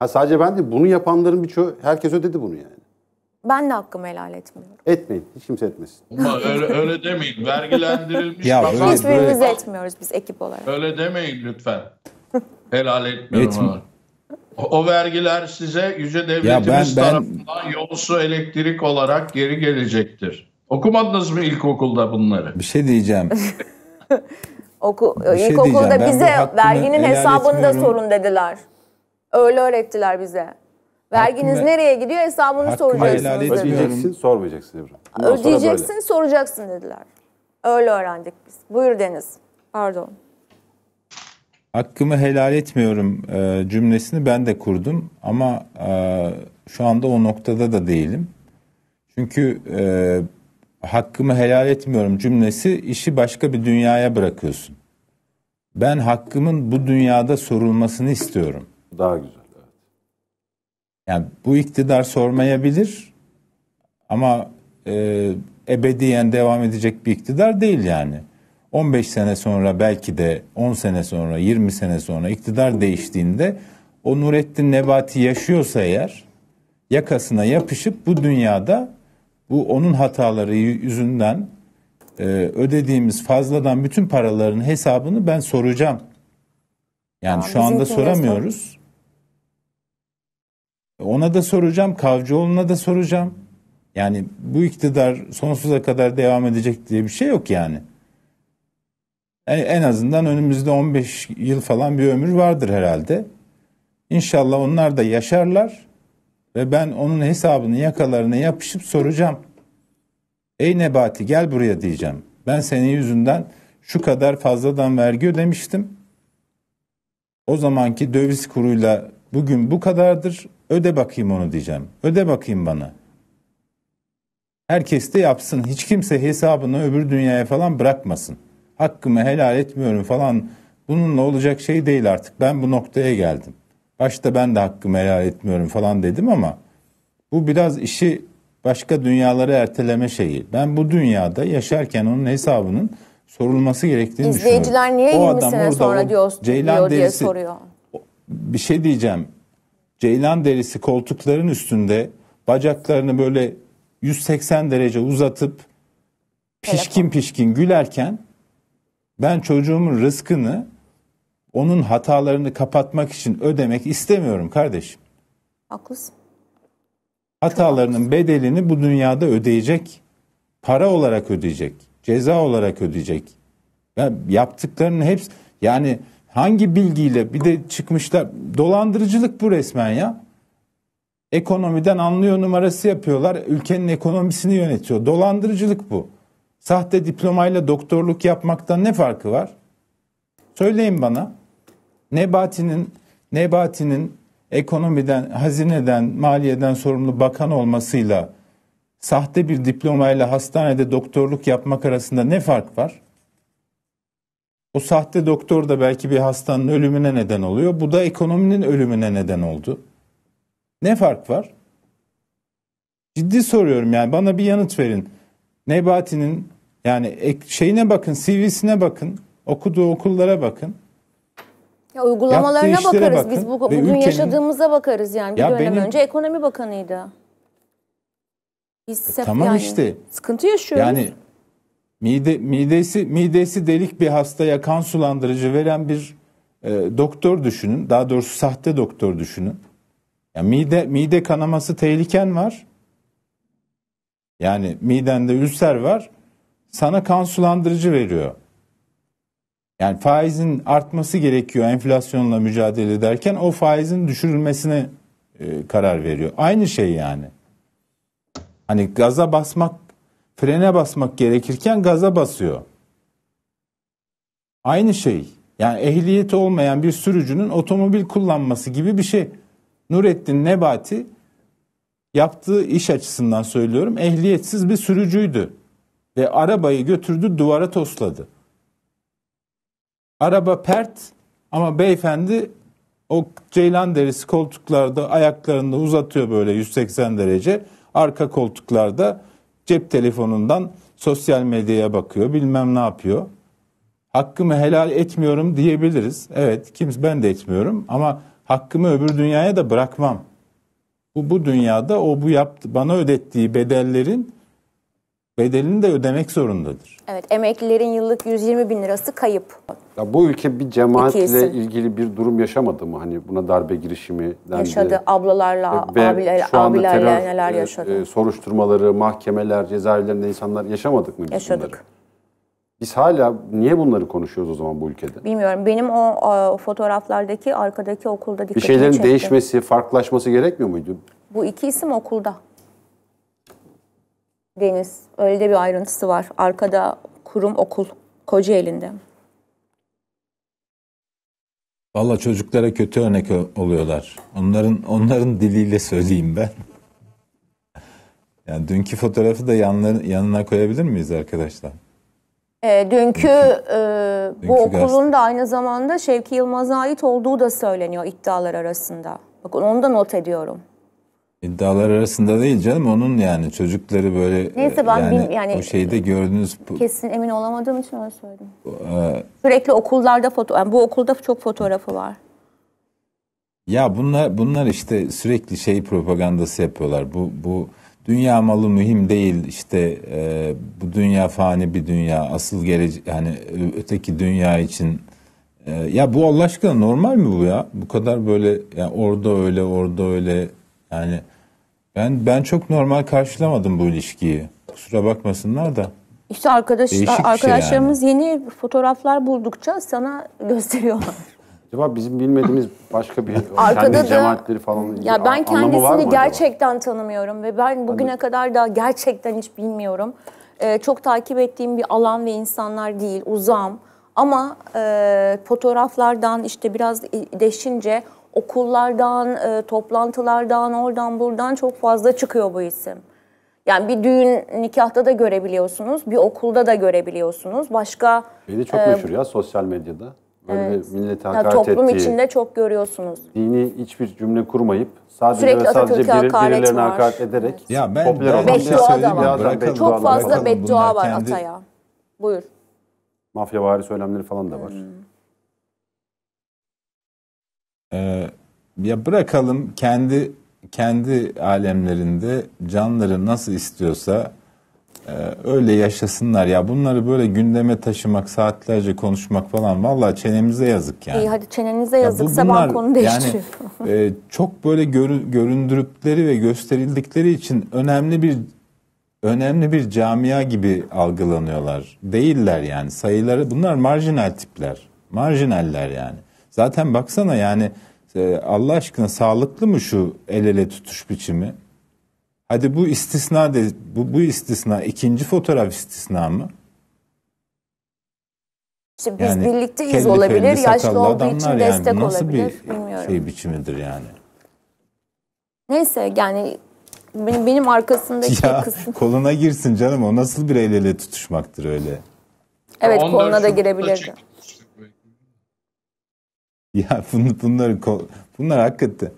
S3: Ha sadece ben değil bunu yapanların birçoğu herkes ödedi bunu yani.
S2: Ben de hakkımı helal etmiyorum.
S3: Etmeyin. Hiç kimse etmesin. Ama öyle, öyle demeyin. Vergilendirilmiş ya, kazanç. Hiçbirimiz
S2: etmiyoruz biz ekip olarak.
S3: Öyle demeyin lütfen. Helal etmiyorum. Etmi- o vergiler size yüce devletimiz ya ben, tarafından ben... yol su elektrik olarak geri gelecektir. Okumadınız mı
S1: ilkokulda bunları? Bir şey diyeceğim.
S2: Oku, şey ilkokulda bize verginin hesabını da sorun dediler. Öyle öğrettiler bize. Verginiz hakkımı, nereye gidiyor hesabını soracaksınız Ödeyeceksin
S3: sormayacaksın Ebru. Ödeyeceksin
S2: soracaksın dediler. Öyle öğrendik biz. Buyur Deniz. Pardon
S1: hakkımı helal etmiyorum e, cümlesini ben de kurdum ama e, şu anda o noktada da değilim. Çünkü e, hakkımı helal etmiyorum cümlesi işi başka bir dünyaya bırakıyorsun. Ben hakkımın bu dünyada sorulmasını istiyorum. Daha güzel. Yani bu iktidar sormayabilir ama e, ebediyen devam edecek bir iktidar değil yani. 15 sene sonra belki de 10 sene sonra 20 sene sonra iktidar değiştiğinde o Nurettin Nebati yaşıyorsa eğer yakasına yapışıp bu dünyada bu onun hataları yüzünden e, ödediğimiz fazladan bütün paraların hesabını ben soracağım. Yani şu anda soramıyoruz. Ona da soracağım, Kavcıoğlu'na da soracağım. Yani bu iktidar sonsuza kadar devam edecek diye bir şey yok yani en azından önümüzde 15 yıl falan bir ömür vardır herhalde. İnşallah onlar da yaşarlar ve ben onun hesabını yakalarına yapışıp soracağım. Ey Nebati gel buraya diyeceğim. Ben senin yüzünden şu kadar fazladan vergi ödemiştim. O zamanki döviz kuruyla bugün bu kadardır. Öde bakayım onu diyeceğim. Öde bakayım bana. Herkes de yapsın. Hiç kimse hesabını öbür dünyaya falan bırakmasın hakkımı helal etmiyorum falan bununla olacak şey değil artık. Ben bu noktaya geldim. Başta ben de hakkımı helal etmiyorum falan dedim ama bu biraz işi başka dünyaları erteleme şeyi. Ben bu dünyada yaşarken onun hesabının sorulması gerektiğini İzleyiciler düşünüyorum. İzleyiciler niye o 20 sene sonra diyor, Ceylan diyor derisi, diye soruyor. Bir şey diyeceğim. Ceylan derisi koltukların üstünde bacaklarını böyle 180 derece uzatıp pişkin pişkin gülerken ben çocuğumun rızkını onun hatalarını kapatmak için ödemek istemiyorum kardeşim. Haklısın. Hatalarının haklısın. bedelini bu dünyada ödeyecek. Para olarak ödeyecek. Ceza olarak ödeyecek. Ya yaptıklarının hepsi yani hangi bilgiyle bir de çıkmışlar dolandırıcılık bu resmen ya. Ekonomiden anlıyor numarası yapıyorlar. Ülkenin ekonomisini yönetiyor. Dolandırıcılık bu. Sahte diplomayla doktorluk yapmaktan ne farkı var? Söyleyin bana. Nebati'nin Nebati'nin ekonomiden, hazineden, maliyeden sorumlu bakan olmasıyla sahte bir diplomayla hastanede doktorluk yapmak arasında ne fark var? O sahte doktor da belki bir hastanın ölümüne neden oluyor. Bu da ekonominin ölümüne neden oldu. Ne fark var? Ciddi soruyorum yani bana bir yanıt verin. Nebati'nin yani şeyine bakın, CV'sine bakın, okuduğu okullara bakın.
S2: Ya uygulamalarına bakarız bakın. biz bu, bugün ülkenin, yaşadığımıza bakarız yani bir ya dönem benim, önce ekonomi bakanıydı. Biz e, tamam yani, işte. Sıkıntı yaşıyoruz. Yani
S1: mide midesi midesi delik bir hastaya kan sulandırıcı veren bir e, doktor düşünün. Daha doğrusu sahte doktor düşünün. Ya mide mide kanaması tehliken var. Yani midende ülser var. Sana kan sulandırıcı veriyor. Yani faizin artması gerekiyor enflasyonla mücadele ederken o faizin düşürülmesine e, karar veriyor. Aynı şey yani. Hani gaza basmak, frene basmak gerekirken gaza basıyor. Aynı şey. Yani ehliyeti olmayan bir sürücünün otomobil kullanması gibi bir şey. Nurettin Nebati yaptığı iş açısından söylüyorum ehliyetsiz bir sürücüydü ve arabayı götürdü duvara tosladı. Araba pert ama beyefendi o ceylan derisi koltuklarda ayaklarını uzatıyor böyle 180 derece. Arka koltuklarda cep telefonundan sosyal medyaya bakıyor bilmem ne yapıyor. Hakkımı helal etmiyorum diyebiliriz. Evet kimse ben de etmiyorum ama hakkımı öbür dünyaya da bırakmam bu, bu dünyada o bu yaptı, bana ödettiği bedellerin bedelini de ödemek zorundadır.
S2: Evet, emeklilerin yıllık 120 bin lirası kayıp.
S1: Ya bu ülke bir cemaatle İkisi.
S3: ilgili bir durum yaşamadı mı? Hani buna darbe girişimi dendi. Yaşadı,
S2: ablalarla, e, Ve abiler, şu anda abilerle terör, neler e, yaşadı.
S3: E, soruşturmaları, mahkemeler, cezaevlerinde insanlar yaşamadık mı? Yaşadık. Bunları? Biz hala niye bunları konuşuyoruz o zaman bu ülkede?
S2: Bilmiyorum. Benim o, o fotoğraflardaki arkadaki okulda dikkatimi Bir şeylerin çekti. değişmesi,
S3: farklılaşması gerekmiyor muydu?
S2: Bu iki isim okulda. Deniz. Öyle de bir ayrıntısı var. Arkada kurum okul. Kocaeli'nde.
S1: Valla çocuklara kötü örnek oluyorlar. Onların onların diliyle söyleyeyim ben. Yani dünkü fotoğrafı da yanlar, yanına koyabilir miyiz arkadaşlar?
S2: E, dünkü e, dünkü bu okulun gazete. da aynı zamanda Şevki Yılmaz'a ait olduğu da söyleniyor iddialar arasında. Bakın onu da not ediyorum.
S1: İddialar arasında değil canım onun yani çocukları böyle Neyse ben e, yani, bil, yani o şeyde gördünüz.
S2: Kesin emin olamadığım için öyle söyledim. Ee, Sürekli okullarda foto yani bu okulda çok fotoğrafı var.
S1: Ya bunlar bunlar işte sürekli şey propagandası yapıyorlar. Bu bu dünya malı mühim değil işte e, bu dünya fani bir dünya asıl gelecek yani öteki dünya için e, ya bu Allah aşkına normal mi bu ya bu kadar böyle ya orada öyle orada öyle yani ben ben çok normal karşılamadım bu ilişkiyi kusura bakmasınlar da.
S2: işte arkadaş arkadaşlarımız şey yani. yeni fotoğraflar buldukça sana gösteriyorlar.
S3: Acaba bizim bilmediğimiz başka bir Arkada kendi da, cemaatleri falan Ya ben kendisini gerçekten
S2: acaba? tanımıyorum ve ben bugüne Hadi. kadar da gerçekten hiç bilmiyorum. Ee, çok takip ettiğim bir alan ve insanlar değil, uzam Ama e, fotoğraflardan işte biraz deşince okullardan, e, toplantılardan, oradan buradan çok fazla çıkıyor bu isim. Yani bir düğün nikahta da görebiliyorsunuz, bir okulda da görebiliyorsunuz. Başka...
S3: Bir de çok e, meşhur ya sosyal medyada. Böyle evet. millete hakaret ya, toplum ettiği. içinde
S2: çok görüyorsunuz.
S3: Dini hiçbir cümle kurmayıp sadece Sürekli ve sadece biri, birilerine var. hakaret ederek ya ben, popüler ben, olan bir şey söyleyeyim. Ya, bırakalım, çok fazla bırakalım. beddua var kendi... Atay'a.
S2: Buyur.
S1: Mafya vari söylemleri falan da var. Hmm. Ee, ya bırakalım kendi kendi alemlerinde canları nasıl istiyorsa ee, öyle yaşasınlar ya. Bunları böyle gündeme taşımak, saatlerce konuşmak falan valla çenemize yazık yani. İyi hadi
S2: çenenize yazıksa ya bu, bunlar, konu değiştiriyor.
S1: Yani, e, çok böyle görü, göründürükleri ve gösterildikleri için önemli bir önemli bir camia gibi algılanıyorlar. Değiller yani sayıları. Bunlar marjinal tipler. Marjinaller yani. Zaten baksana yani e, Allah aşkına sağlıklı mı şu el ele tutuş biçimi? Hadi bu istisna de, bu, bu istisna ikinci fotoğraf istisna mı?
S2: İşte biz yani birlikteyiz kelli, olabilir, yaşlı olduğu için yani. Nasıl olabilir. bir bilmiyorum.
S1: şey biçimidir yani?
S2: Neyse yani benim, benim arkasındaki ya, kısım.
S1: Koluna girsin canım o nasıl bir el ele tutuşmaktır öyle? Evet koluna da girebilirdi. Ya bunların bunlar hakikaten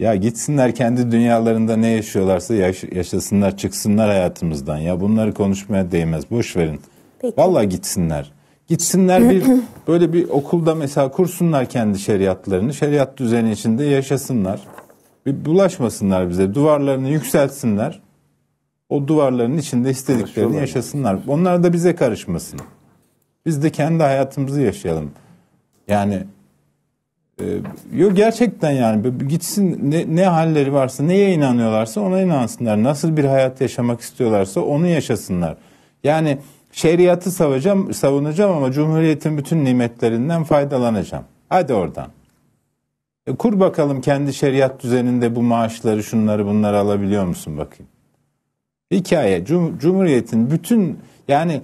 S1: ya gitsinler kendi dünyalarında ne yaşıyorlarsa yaş- yaşasınlar, çıksınlar hayatımızdan. Ya bunları konuşmaya değmez. Boş verin. Peki. Vallahi gitsinler. Gitsinler bir böyle bir okulda mesela kursunlar kendi şeriatlarını. Şeriat düzeni içinde yaşasınlar. Bir bulaşmasınlar bize. Duvarlarını yükseltsinler. O duvarların içinde istediklerini yaşasınlar. Onlar da bize karışmasın. Biz de kendi hayatımızı yaşayalım. Yani ee, yo gerçekten yani gitsin ne, ne halleri varsa neye inanıyorlarsa ona inansınlar. Nasıl bir hayat yaşamak istiyorlarsa onu yaşasınlar. Yani şeriatı savacağım, savunacağım ama Cumhuriyet'in bütün nimetlerinden faydalanacağım. Hadi oradan. E, kur bakalım kendi şeriat düzeninde bu maaşları şunları bunları alabiliyor musun bakayım. Hikaye Cum Cumhuriyet'in bütün yani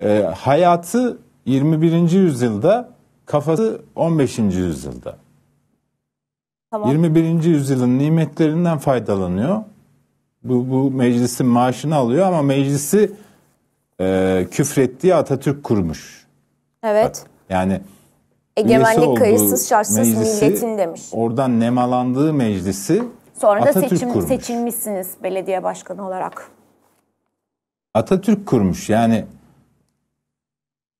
S1: e, hayatı 21. yüzyılda Kafası 15. yüzyılda. Tamam. 21. yüzyılın nimetlerinden faydalanıyor. Bu, bu meclisin maaşını alıyor ama meclisi e, küfrettiği Atatürk kurmuş. Evet. Bak, yani egemenlik kayıtsız şartsız meclisi, milletin demiş. Oradan nemalandığı meclisi Sonra Atatürk da seçim, kurmuş.
S2: seçilmişsiniz belediye başkanı olarak.
S1: Atatürk kurmuş yani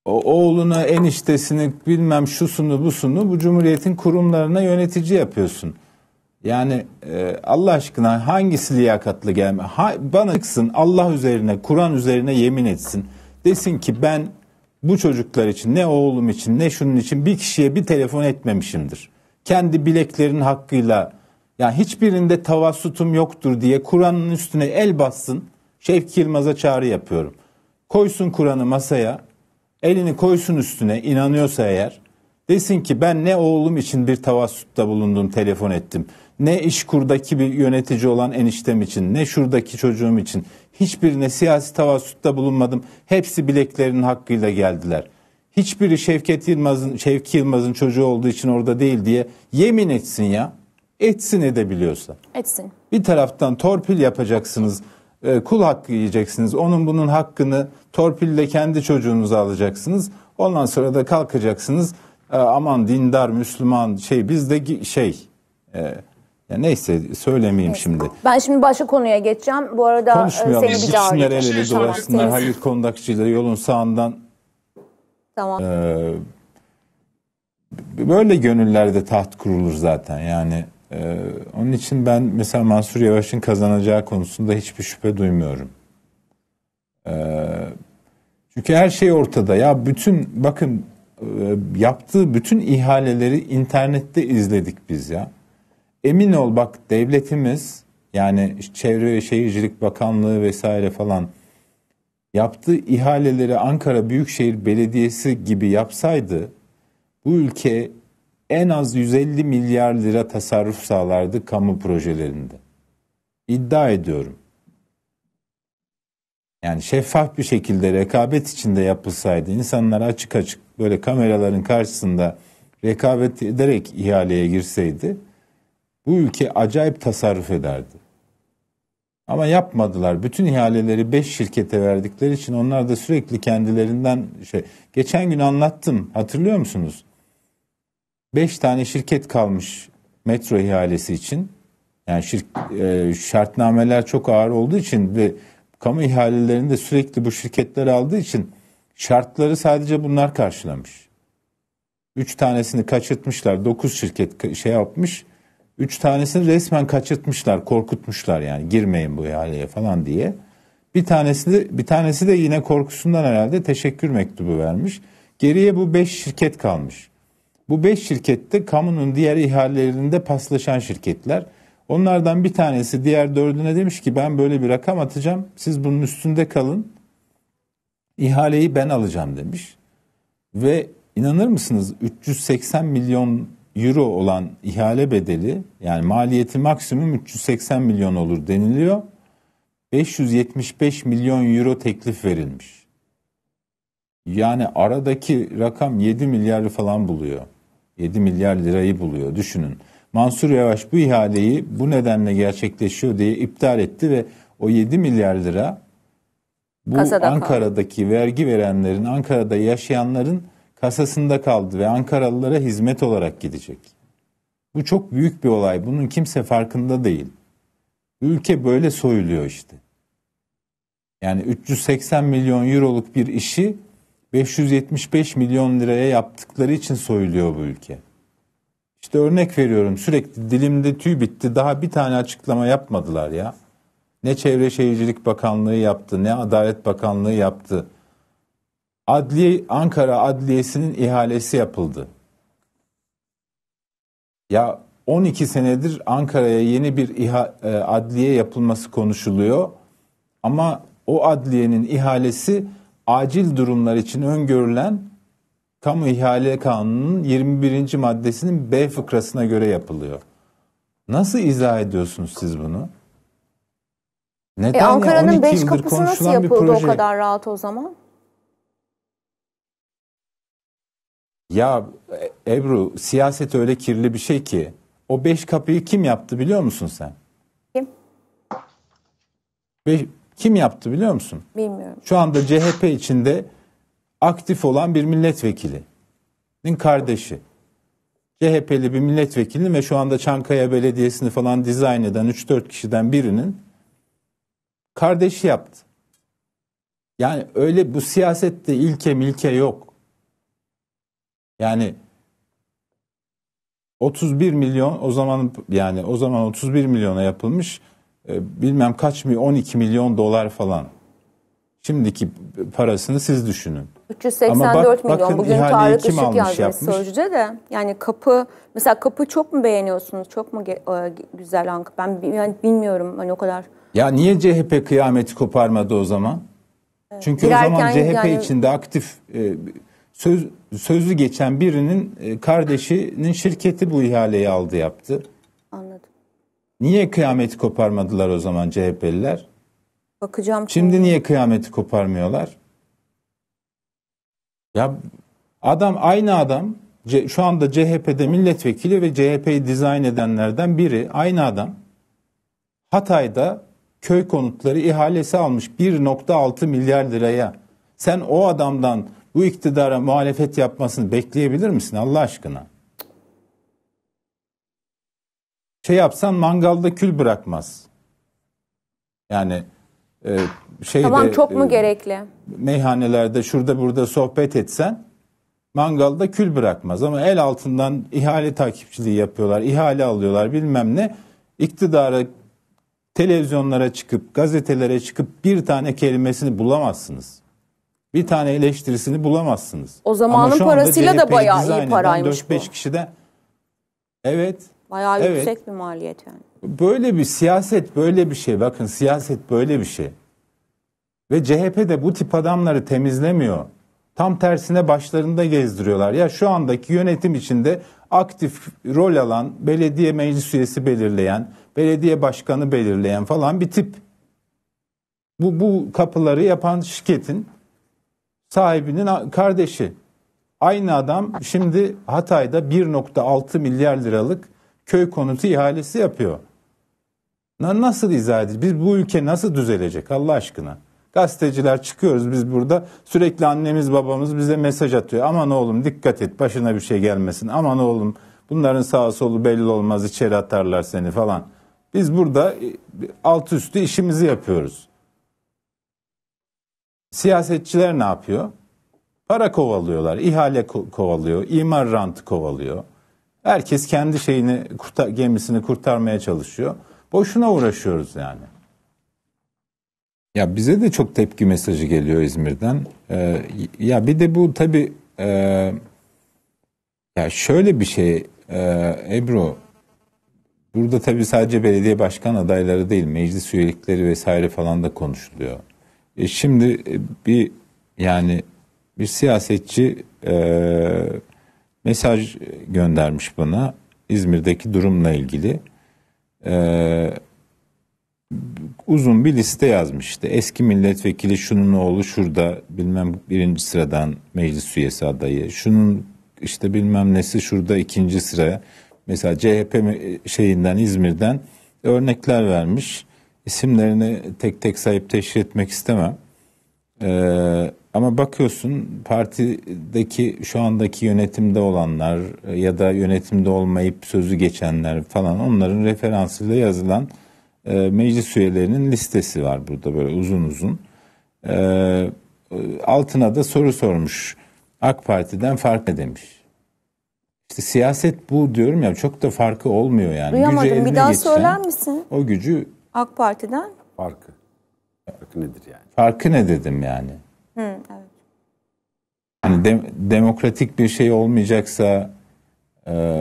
S1: o oğluna, eniştesini bilmem şusunu busunu bu cumhuriyetin kurumlarına yönetici yapıyorsun. Yani e, Allah aşkına hangisi liyakatlı gelme? Ha, bana çıksın Allah üzerine, Kur'an üzerine yemin etsin. Desin ki ben bu çocuklar için ne oğlum için ne şunun için bir kişiye bir telefon etmemişimdir. Kendi bileklerin hakkıyla yani hiçbirinde tavassutum yoktur diye Kur'an'ın üstüne el bassın. Şevki Yılmaz'a çağrı yapıyorum. Koysun Kur'an'ı masaya elini koysun üstüne inanıyorsa eğer desin ki ben ne oğlum için bir tavassutta bulundum telefon ettim ne işkurdaki bir yönetici olan eniştem için ne şuradaki çocuğum için hiçbirine siyasi tavassutta bulunmadım hepsi bileklerinin hakkıyla geldiler. Hiçbiri Şevket Yılmaz'ın Şevki Yılmaz'ın çocuğu olduğu için orada değil diye yemin etsin ya. Etsin edebiliyorsa. Etsin. Bir taraftan torpil yapacaksınız e, kul hakkı yiyeceksiniz. Onun bunun hakkını torpille kendi çocuğunuza alacaksınız. Ondan sonra da kalkacaksınız. E, aman dindar, Müslüman şey biz de şey e, ya neyse söylemeyeyim neyse. şimdi.
S2: Ben şimdi başka konuya geçeceğim. Bu arada Konuşmayalım. E, seni bir daha Gitsinler el dolaşsınlar. Hayır
S1: kondakçıyla yolun sağından. Tamam. Ee, böyle gönüllerde taht kurulur zaten yani. Ee, onun için ben mesela Mansur Yavaş'ın kazanacağı konusunda hiçbir şüphe duymuyorum. Ee, çünkü her şey ortada. Ya bütün bakın e, yaptığı bütün ihaleleri internette izledik biz ya. Emin ol bak devletimiz yani Çevre ve Şehircilik Bakanlığı vesaire falan yaptığı ihaleleri Ankara Büyükşehir Belediyesi gibi yapsaydı bu ülke en az 150 milyar lira tasarruf sağlardı kamu projelerinde. İddia ediyorum. Yani şeffaf bir şekilde rekabet içinde yapılsaydı insanlar açık açık böyle kameraların karşısında rekabet ederek ihaleye girseydi bu ülke acayip tasarruf ederdi. Ama yapmadılar. Bütün ihaleleri 5 şirkete verdikleri için onlar da sürekli kendilerinden şey. Geçen gün anlattım. Hatırlıyor musunuz? 5 tane şirket kalmış metro ihalesi için. Yani şirk, e, şartnameler çok ağır olduğu için ve kamu ihalelerini de sürekli bu şirketler aldığı için şartları sadece bunlar karşılamış. Üç tanesini kaçırtmışlar. Dokuz şirket şey yapmış. Üç tanesini resmen kaçırtmışlar, korkutmuşlar yani girmeyin bu ihaleye falan diye. Bir tanesi de, bir tanesi de yine korkusundan herhalde teşekkür mektubu vermiş. Geriye bu beş şirket kalmış. Bu beş şirkette kamunun diğer ihalelerinde paslaşan şirketler. Onlardan bir tanesi diğer dördüne demiş ki ben böyle bir rakam atacağım. Siz bunun üstünde kalın. İhaleyi ben alacağım demiş. Ve inanır mısınız 380 milyon euro olan ihale bedeli yani maliyeti maksimum 380 milyon olur deniliyor. 575 milyon euro teklif verilmiş. Yani aradaki rakam 7 milyarı falan buluyor. 7 milyar lirayı buluyor düşünün. Mansur Yavaş bu ihaleyi bu nedenle gerçekleşiyor diye iptal etti ve o 7 milyar lira bu Kasada Ankara'daki kaldı. vergi verenlerin, Ankara'da yaşayanların kasasında kaldı ve Ankaralılara hizmet olarak gidecek. Bu çok büyük bir olay. Bunun kimse farkında değil. Ülke böyle soyuluyor işte. Yani 380 milyon euroluk bir işi 575 milyon liraya yaptıkları için soyuluyor bu ülke. İşte örnek veriyorum sürekli dilimde tüy bitti daha bir tane açıklama yapmadılar ya. Ne Çevre Şehircilik Bakanlığı yaptı ne Adalet Bakanlığı yaptı. Adliye Ankara Adliyesi'nin ihalesi yapıldı. Ya 12 senedir Ankara'ya yeni bir iha, e, adliye yapılması konuşuluyor. Ama o adliyenin ihalesi acil durumlar için öngörülen kamu ihale kanununun 21. maddesinin B fıkrasına göre yapılıyor. Nasıl izah ediyorsunuz siz bunu? Neden e, Ankara'nın 5 kapısı nasıl yapıldı o kadar
S2: rahat o zaman?
S1: Ya e, Ebru siyaset öyle kirli bir şey ki o beş kapıyı kim yaptı biliyor musun sen? Kim? Beş, kim yaptı biliyor musun? Bilmiyorum. Şu anda CHP içinde aktif olan bir milletvekilinin kardeşi. CHP'li bir milletvekili ve şu anda Çankaya Belediyesi'ni falan dizayn eden 3-4 kişiden birinin kardeşi yaptı. Yani öyle bu siyasette ilke milke yok. Yani 31 milyon o zaman yani o zaman 31 milyona yapılmış e, bilmem kaç mı 12 milyon dolar falan. Şimdiki parasını siz düşünün. 384 bak, milyon. Bugün Tarık kim Işık almış, yazmış yapmış? Sözcü'de
S2: de. Yani kapı, mesela kapı çok mu beğeniyorsunuz? Çok mu e, güzel Ankara? Ben yani bilmiyorum hani o kadar.
S1: Ya niye CHP kıyameti koparmadı o zaman? Evet. Çünkü Girerken, o zaman CHP yani... içinde aktif e, söz, sözü geçen birinin kardeşinin şirketi bu ihaleyi aldı yaptı. Niye kıyameti koparmadılar o zaman CHP'liler? Bakacağım. Şimdi niye kıyameti koparmıyorlar? Ya adam aynı adam şu anda CHP'de milletvekili ve CHP'yi dizayn edenlerden biri aynı adam. Hatay'da köy konutları ihalesi almış 1.6 milyar liraya. Sen o adamdan bu iktidara muhalefet yapmasını bekleyebilir misin Allah aşkına? şey yapsan mangalda kül bırakmaz. Yani e, şeyde Tamam çok mu e, gerekli? Meyhanelerde şurada burada sohbet etsen mangalda kül bırakmaz ama el altından ihale takipçiliği yapıyorlar, ihale alıyorlar bilmem ne. İktidara televizyonlara çıkıp gazetelere çıkıp bir tane kelimesini bulamazsınız. Bir tane eleştirisini bulamazsınız. O zamanın parasıyla da bayağı iyi paraymış 4-5 bu. 4-5 kişi de evet Bayağı evet. yüksek
S2: bir maliyet yani.
S1: Böyle bir siyaset böyle bir şey. Bakın siyaset böyle bir şey. Ve CHP de bu tip adamları temizlemiyor. Tam tersine başlarında gezdiriyorlar. Ya şu andaki yönetim içinde aktif rol alan, belediye meclis üyesi belirleyen, belediye başkanı belirleyen falan bir tip. Bu, bu kapıları yapan şirketin sahibinin kardeşi. Aynı adam şimdi Hatay'da 1.6 milyar liralık köy konutu ihalesi yapıyor. Nasıl izah edilir? Biz bu ülke nasıl düzelecek Allah aşkına? Gazeteciler çıkıyoruz biz burada sürekli annemiz babamız bize mesaj atıyor. Aman oğlum dikkat et başına bir şey gelmesin. Aman oğlum bunların sağa solu belli olmaz içeri atarlar seni falan. Biz burada e, alt üstü işimizi yapıyoruz. Siyasetçiler ne yapıyor? Para kovalıyorlar, ihale ko- kovalıyor, imar rantı kovalıyor. Herkes kendi şeyini kurtar, gemisini kurtarmaya çalışıyor. Boşuna uğraşıyoruz yani. Ya bize de çok tepki mesajı geliyor İzmir'den. Ee, ya bir de bu tabi e, ya şöyle bir şey e, Ebru burada tabi sadece belediye başkan adayları değil meclis üyelikleri vesaire falan da konuşuluyor. E şimdi bir yani bir siyasetçi eee mesaj göndermiş bana İzmir'deki durumla ilgili. Ee, uzun bir liste yazmış işte eski milletvekili şunun oğlu şurada bilmem birinci sıradan meclis üyesi adayı şunun işte bilmem nesi şurada ikinci sıra mesela CHP şeyinden İzmir'den örnekler vermiş isimlerini tek tek sayıp teşhir etmek istemem ee, ama bakıyorsun partideki şu andaki yönetimde olanlar e, ya da yönetimde olmayıp sözü geçenler falan onların referansıyla yazılan e, meclis üyelerinin listesi var burada böyle uzun uzun. Ee, altına da soru sormuş. AK Parti'den fark ne demiş? İşte siyaset bu diyorum ya çok da farkı olmuyor yani. Duyamadım gücü bir daha geçsen, söyler misin? O gücü
S2: AK Parti'den
S1: farkı. Farkı nedir yani? Farkı ne dedim yani? Hı, evet. Yani de, demokratik bir şey olmayacaksa e,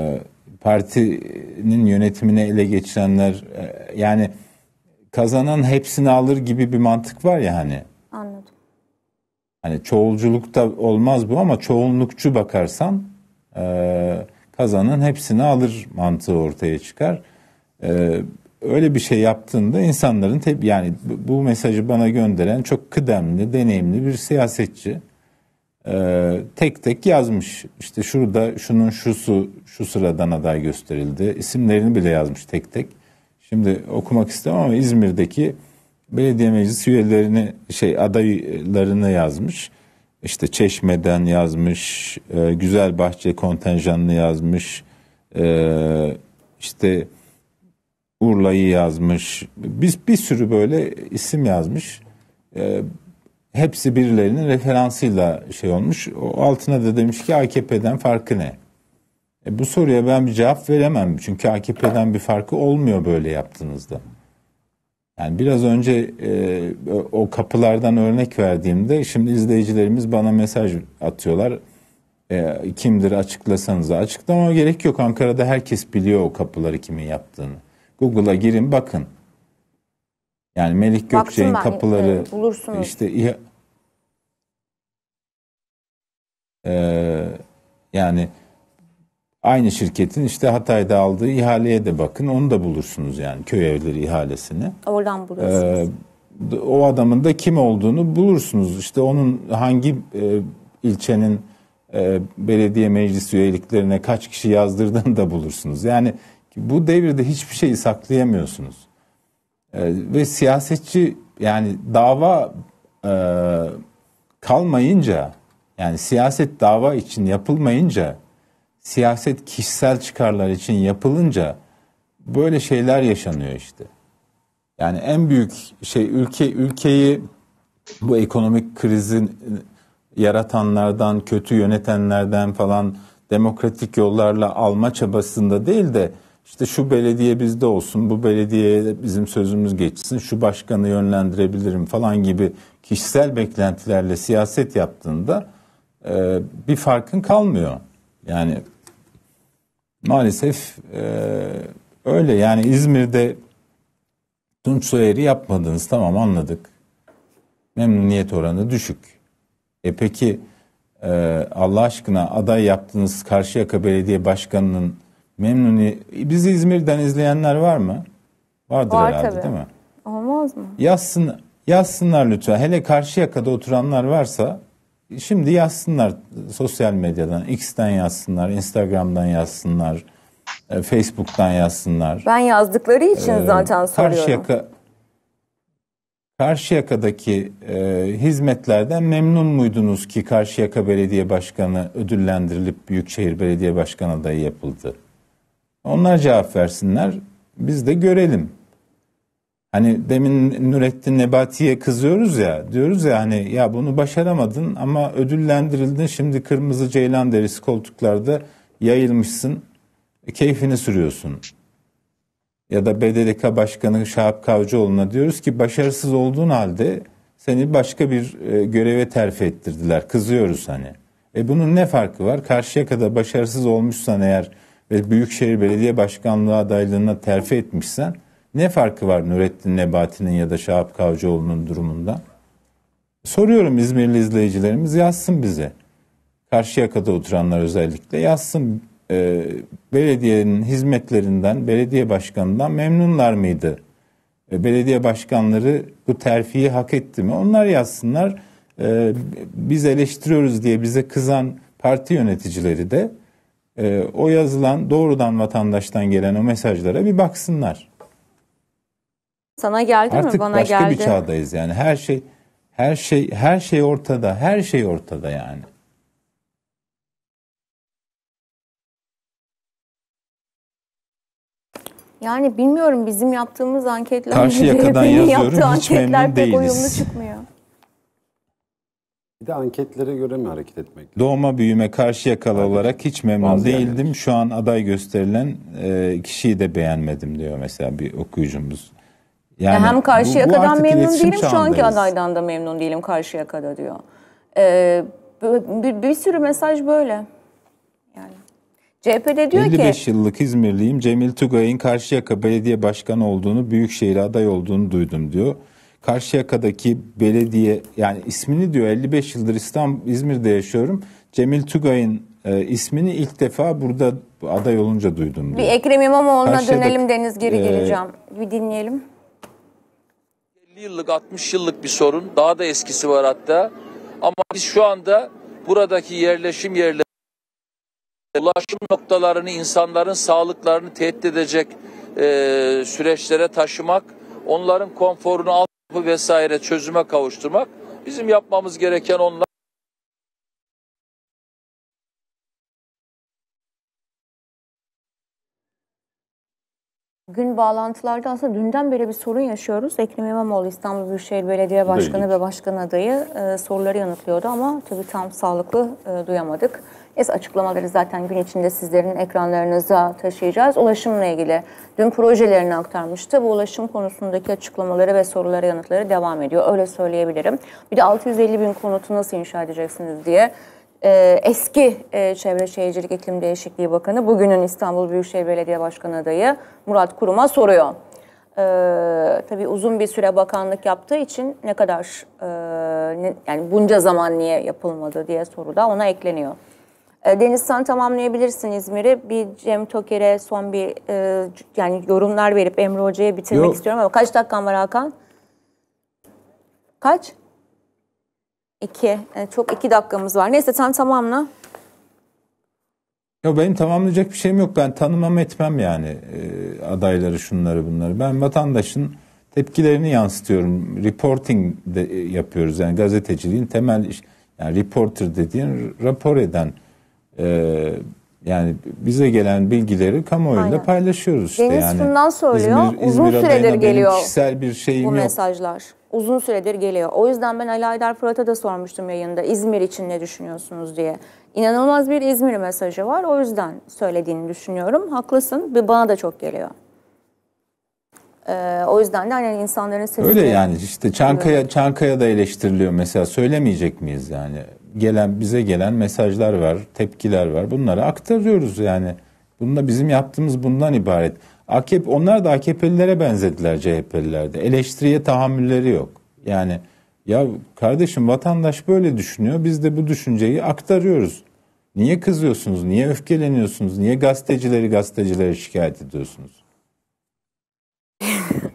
S1: partinin yönetimine ele geçirenler e, yani kazanan hepsini alır gibi bir mantık var ya hani. Anladım. Hani çoğulculukta olmaz bu ama çoğunlukçu bakarsan e, kazanan hepsini alır mantığı ortaya çıkar. E, öyle bir şey yaptığında insanların tep yani bu mesajı bana gönderen çok kıdemli, deneyimli bir siyasetçi e, tek tek yazmış. İşte şurada şunun şusu şu sıradan aday gösterildi. İsimlerini bile yazmış tek tek. Şimdi okumak istemem ama İzmir'deki belediye meclis üyelerini şey adaylarını yazmış. İşte Çeşme'den yazmış, e, Güzel Bahçe kontenjanını yazmış. E, işte Urla'yı yazmış. Biz bir sürü böyle isim yazmış. E, hepsi birilerinin referansıyla şey olmuş. O altına da demiş ki AKP'den farkı ne? E, bu soruya ben bir cevap veremem. Çünkü AKP'den bir farkı olmuyor böyle yaptığınızda. Yani biraz önce e, o kapılardan örnek verdiğimde şimdi izleyicilerimiz bana mesaj atıyorlar. E, kimdir açıklasanız açıklama gerek yok. Ankara'da herkes biliyor o kapıları kimin yaptığını. Google'a girin bakın. Yani Melik Gökçe'nin e, kapıları ben, bulursunuz. işte e, yani aynı şirketin işte Hatay'da aldığı ihaleye de bakın onu da bulursunuz yani köy evleri ihalesini.
S2: Oradan ee, bulursunuz.
S1: E, o adamın da kim olduğunu bulursunuz. İşte onun hangi e, ilçenin e, belediye meclis üyeliklerine kaç kişi yazdırdığını da bulursunuz. Yani bu devirde hiçbir şeyi saklayamıyorsunuz. E, ve siyasetçi yani dava e, kalmayınca yani siyaset dava için yapılmayınca siyaset kişisel çıkarlar için yapılınca böyle şeyler yaşanıyor işte. Yani en büyük şey ülke ülkeyi bu ekonomik krizin e, yaratanlardan, kötü yönetenlerden falan demokratik yollarla alma çabasında değil de işte şu belediye bizde olsun, bu belediyeye bizim sözümüz geçsin, şu başkanı yönlendirebilirim falan gibi kişisel beklentilerle siyaset yaptığında e, bir farkın kalmıyor. Yani maalesef e, öyle yani İzmir'de Tunç Soyer'i yapmadınız tamam anladık. Memnuniyet oranı düşük. E peki e, Allah aşkına aday yaptığınız Karşıyaka Belediye Başkanı'nın Memnuni. Bizi İzmir'den izleyenler var mı? Vardır var herhalde tabii. değil mi? Olmaz mı? Yazsın, yazsınlar lütfen. Hele karşı yakada oturanlar varsa şimdi yazsınlar sosyal medyadan. X'ten yazsınlar, Instagram'dan yazsınlar, e, Facebook'tan yazsınlar.
S2: Ben yazdıkları için ee, zaten soruyorum. Karşı
S1: yaka, Karşıyaka'daki e, hizmetlerden memnun muydunuz ki Karşıyaka Belediye Başkanı ödüllendirilip Büyükşehir Belediye Başkanı adayı yapıldı? Onlar cevap versinler. Biz de görelim. Hani demin Nurettin Nebati'ye kızıyoruz ya diyoruz ya hani ya bunu başaramadın ama ödüllendirildin şimdi kırmızı ceylan derisi koltuklarda yayılmışsın e, keyfini sürüyorsun. Ya da BDDK Başkanı Şahap Kavcıoğlu'na diyoruz ki başarısız olduğun halde seni başka bir e, göreve terfi ettirdiler. Kızıyoruz hani. E bunun ne farkı var? Karşıya kadar başarısız olmuşsan eğer ve Büyükşehir Belediye Başkanlığı adaylığına terfi etmişsen ne farkı var Nurettin Nebati'nin ya da Şahap Kavcıoğlu'nun durumunda Soruyorum İzmirli izleyicilerimiz yazsın bize. karşı Karşıyaka'da oturanlar özellikle yazsın e, belediyenin hizmetlerinden, belediye başkanından memnunlar mıydı? E, belediye başkanları bu terfiyi hak etti mi? Onlar yazsınlar. E, biz eleştiriyoruz diye bize kızan parti yöneticileri de e, o yazılan doğrudan vatandaştan gelen o mesajlara bir baksınlar.
S2: Sana geldi Artık mi? Bana başka geldi. bir
S1: çağdayız yani. Her şey her şey her şey ortada. Her şey ortada yani.
S2: Yani bilmiyorum bizim yaptığımız anketler Karşı yakadan yazıyorum hiç memnun değiliz. çıkmıyor.
S3: Bir de anketlere göre mi hareket etmek?
S1: Doğma büyüme karşı yakalı Aynen. olarak hiç memnun Bazı değildim. Yerler. Şu an aday gösterilen e, kişiyi de beğenmedim diyor mesela bir okuyucumuz. Yani hem karşı yakadan memnun değilim şu anki adaydan
S2: da memnun değilim karşı yakada diyor. Ee, bir, bir sürü mesaj böyle. Yani CHP'de diyor 55 ki 55
S1: yıllık İzmirliyim. Cemil Tugay'ın karşı Karşıyaka Belediye Başkanı olduğunu, Büyükşehir aday olduğunu duydum diyor. Karşıyaka'daki belediye yani ismini diyor 55 yıldır İstanbul İzmir'de yaşıyorum. Cemil Tugay'ın e, ismini ilk defa burada aday olunca duydum. Diyor.
S2: Bir Ekrem İmamoğlu'na dönelim Deniz geri e, geleceğim. Bir dinleyelim.
S1: 50 yıllık 60 yıllık bir sorun. Daha da eskisi var hatta. Ama biz şu anda buradaki yerleşim yerleri ulaşım noktalarını insanların sağlıklarını tehdit edecek e, süreçlere taşımak onların konforunu alt kampı vesaire çözüme kavuşturmak bizim yapmamız gereken onlar.
S2: Gün bağlantılarda aslında dünden beri bir sorun yaşıyoruz. Ekrem İmamoğlu İstanbul Büyükşehir Belediye Başkanı Değil. ve Başkan adayı e, soruları yanıtlıyordu ama tabii tam sağlıklı e, duyamadık. Es açıklamaları zaten gün içinde sizlerin ekranlarınıza taşıyacağız. Ulaşımla ilgili dün projelerini aktarmıştı. Bu ulaşım konusundaki açıklamaları ve sorulara yanıtları devam ediyor. Öyle söyleyebilirim. Bir de 650 bin konutu nasıl inşa edeceksiniz diye e, eski e, Çevre Şehircilik İklim Değişikliği Bakanı, bugünün İstanbul Büyükşehir Belediye Başkanı adayı Murat Kurum'a soruyor. Ee, tabii uzun bir süre bakanlık yaptığı için ne kadar e, ne, yani bunca zaman niye yapılmadı diye soru da ona ekleniyor. Ee, Denizhan tamamlayabilirsin İzmir'i. Bir Cem Toker'e son bir e, yani yorumlar verip Emre Hoca'ya bitirmek Yok. istiyorum ama kaç dakikan var Hakan? Kaç? İki. Yani e, çok iki dakikamız var. Neyse sen tamamla.
S1: Yo, benim tamamlayacak bir şeyim yok. Ben tanımam etmem yani e, adayları şunları bunları. Ben vatandaşın tepkilerini yansıtıyorum. Reporting de, e, yapıyoruz. Yani gazeteciliğin temel iş. Yani reporter dediğin rapor eden e, yani bize gelen bilgileri kamuoyuyla Aynen. paylaşıyoruz işte. Deniz yani şundan söylüyor. İzmir, uzun süredir geliyor. Kişisel bir şeyim bu yok.
S2: mesajlar. Uzun süredir geliyor. O yüzden ben Ali Aydar Fırat'a da sormuştum yayında İzmir için ne düşünüyorsunuz diye. İnanılmaz bir İzmir mesajı var. O yüzden söylediğini düşünüyorum. Haklısın. Bir bana da çok geliyor. Ee, o yüzden de hani insanların sesi... Öyle yani
S1: işte Çankaya, Çankaya da eleştiriliyor mesela. Söylemeyecek miyiz yani? gelen bize gelen mesajlar var, tepkiler var. Bunları aktarıyoruz yani. Bununla bizim yaptığımız bundan ibaret. AKP onlar da AKP'lilere benzediler CHP'lilerde. Eleştiriye tahammülleri yok. Yani ya kardeşim vatandaş böyle düşünüyor. Biz de bu düşünceyi aktarıyoruz. Niye kızıyorsunuz? Niye öfkeleniyorsunuz? Niye gazetecileri gazetecilere şikayet ediyorsunuz?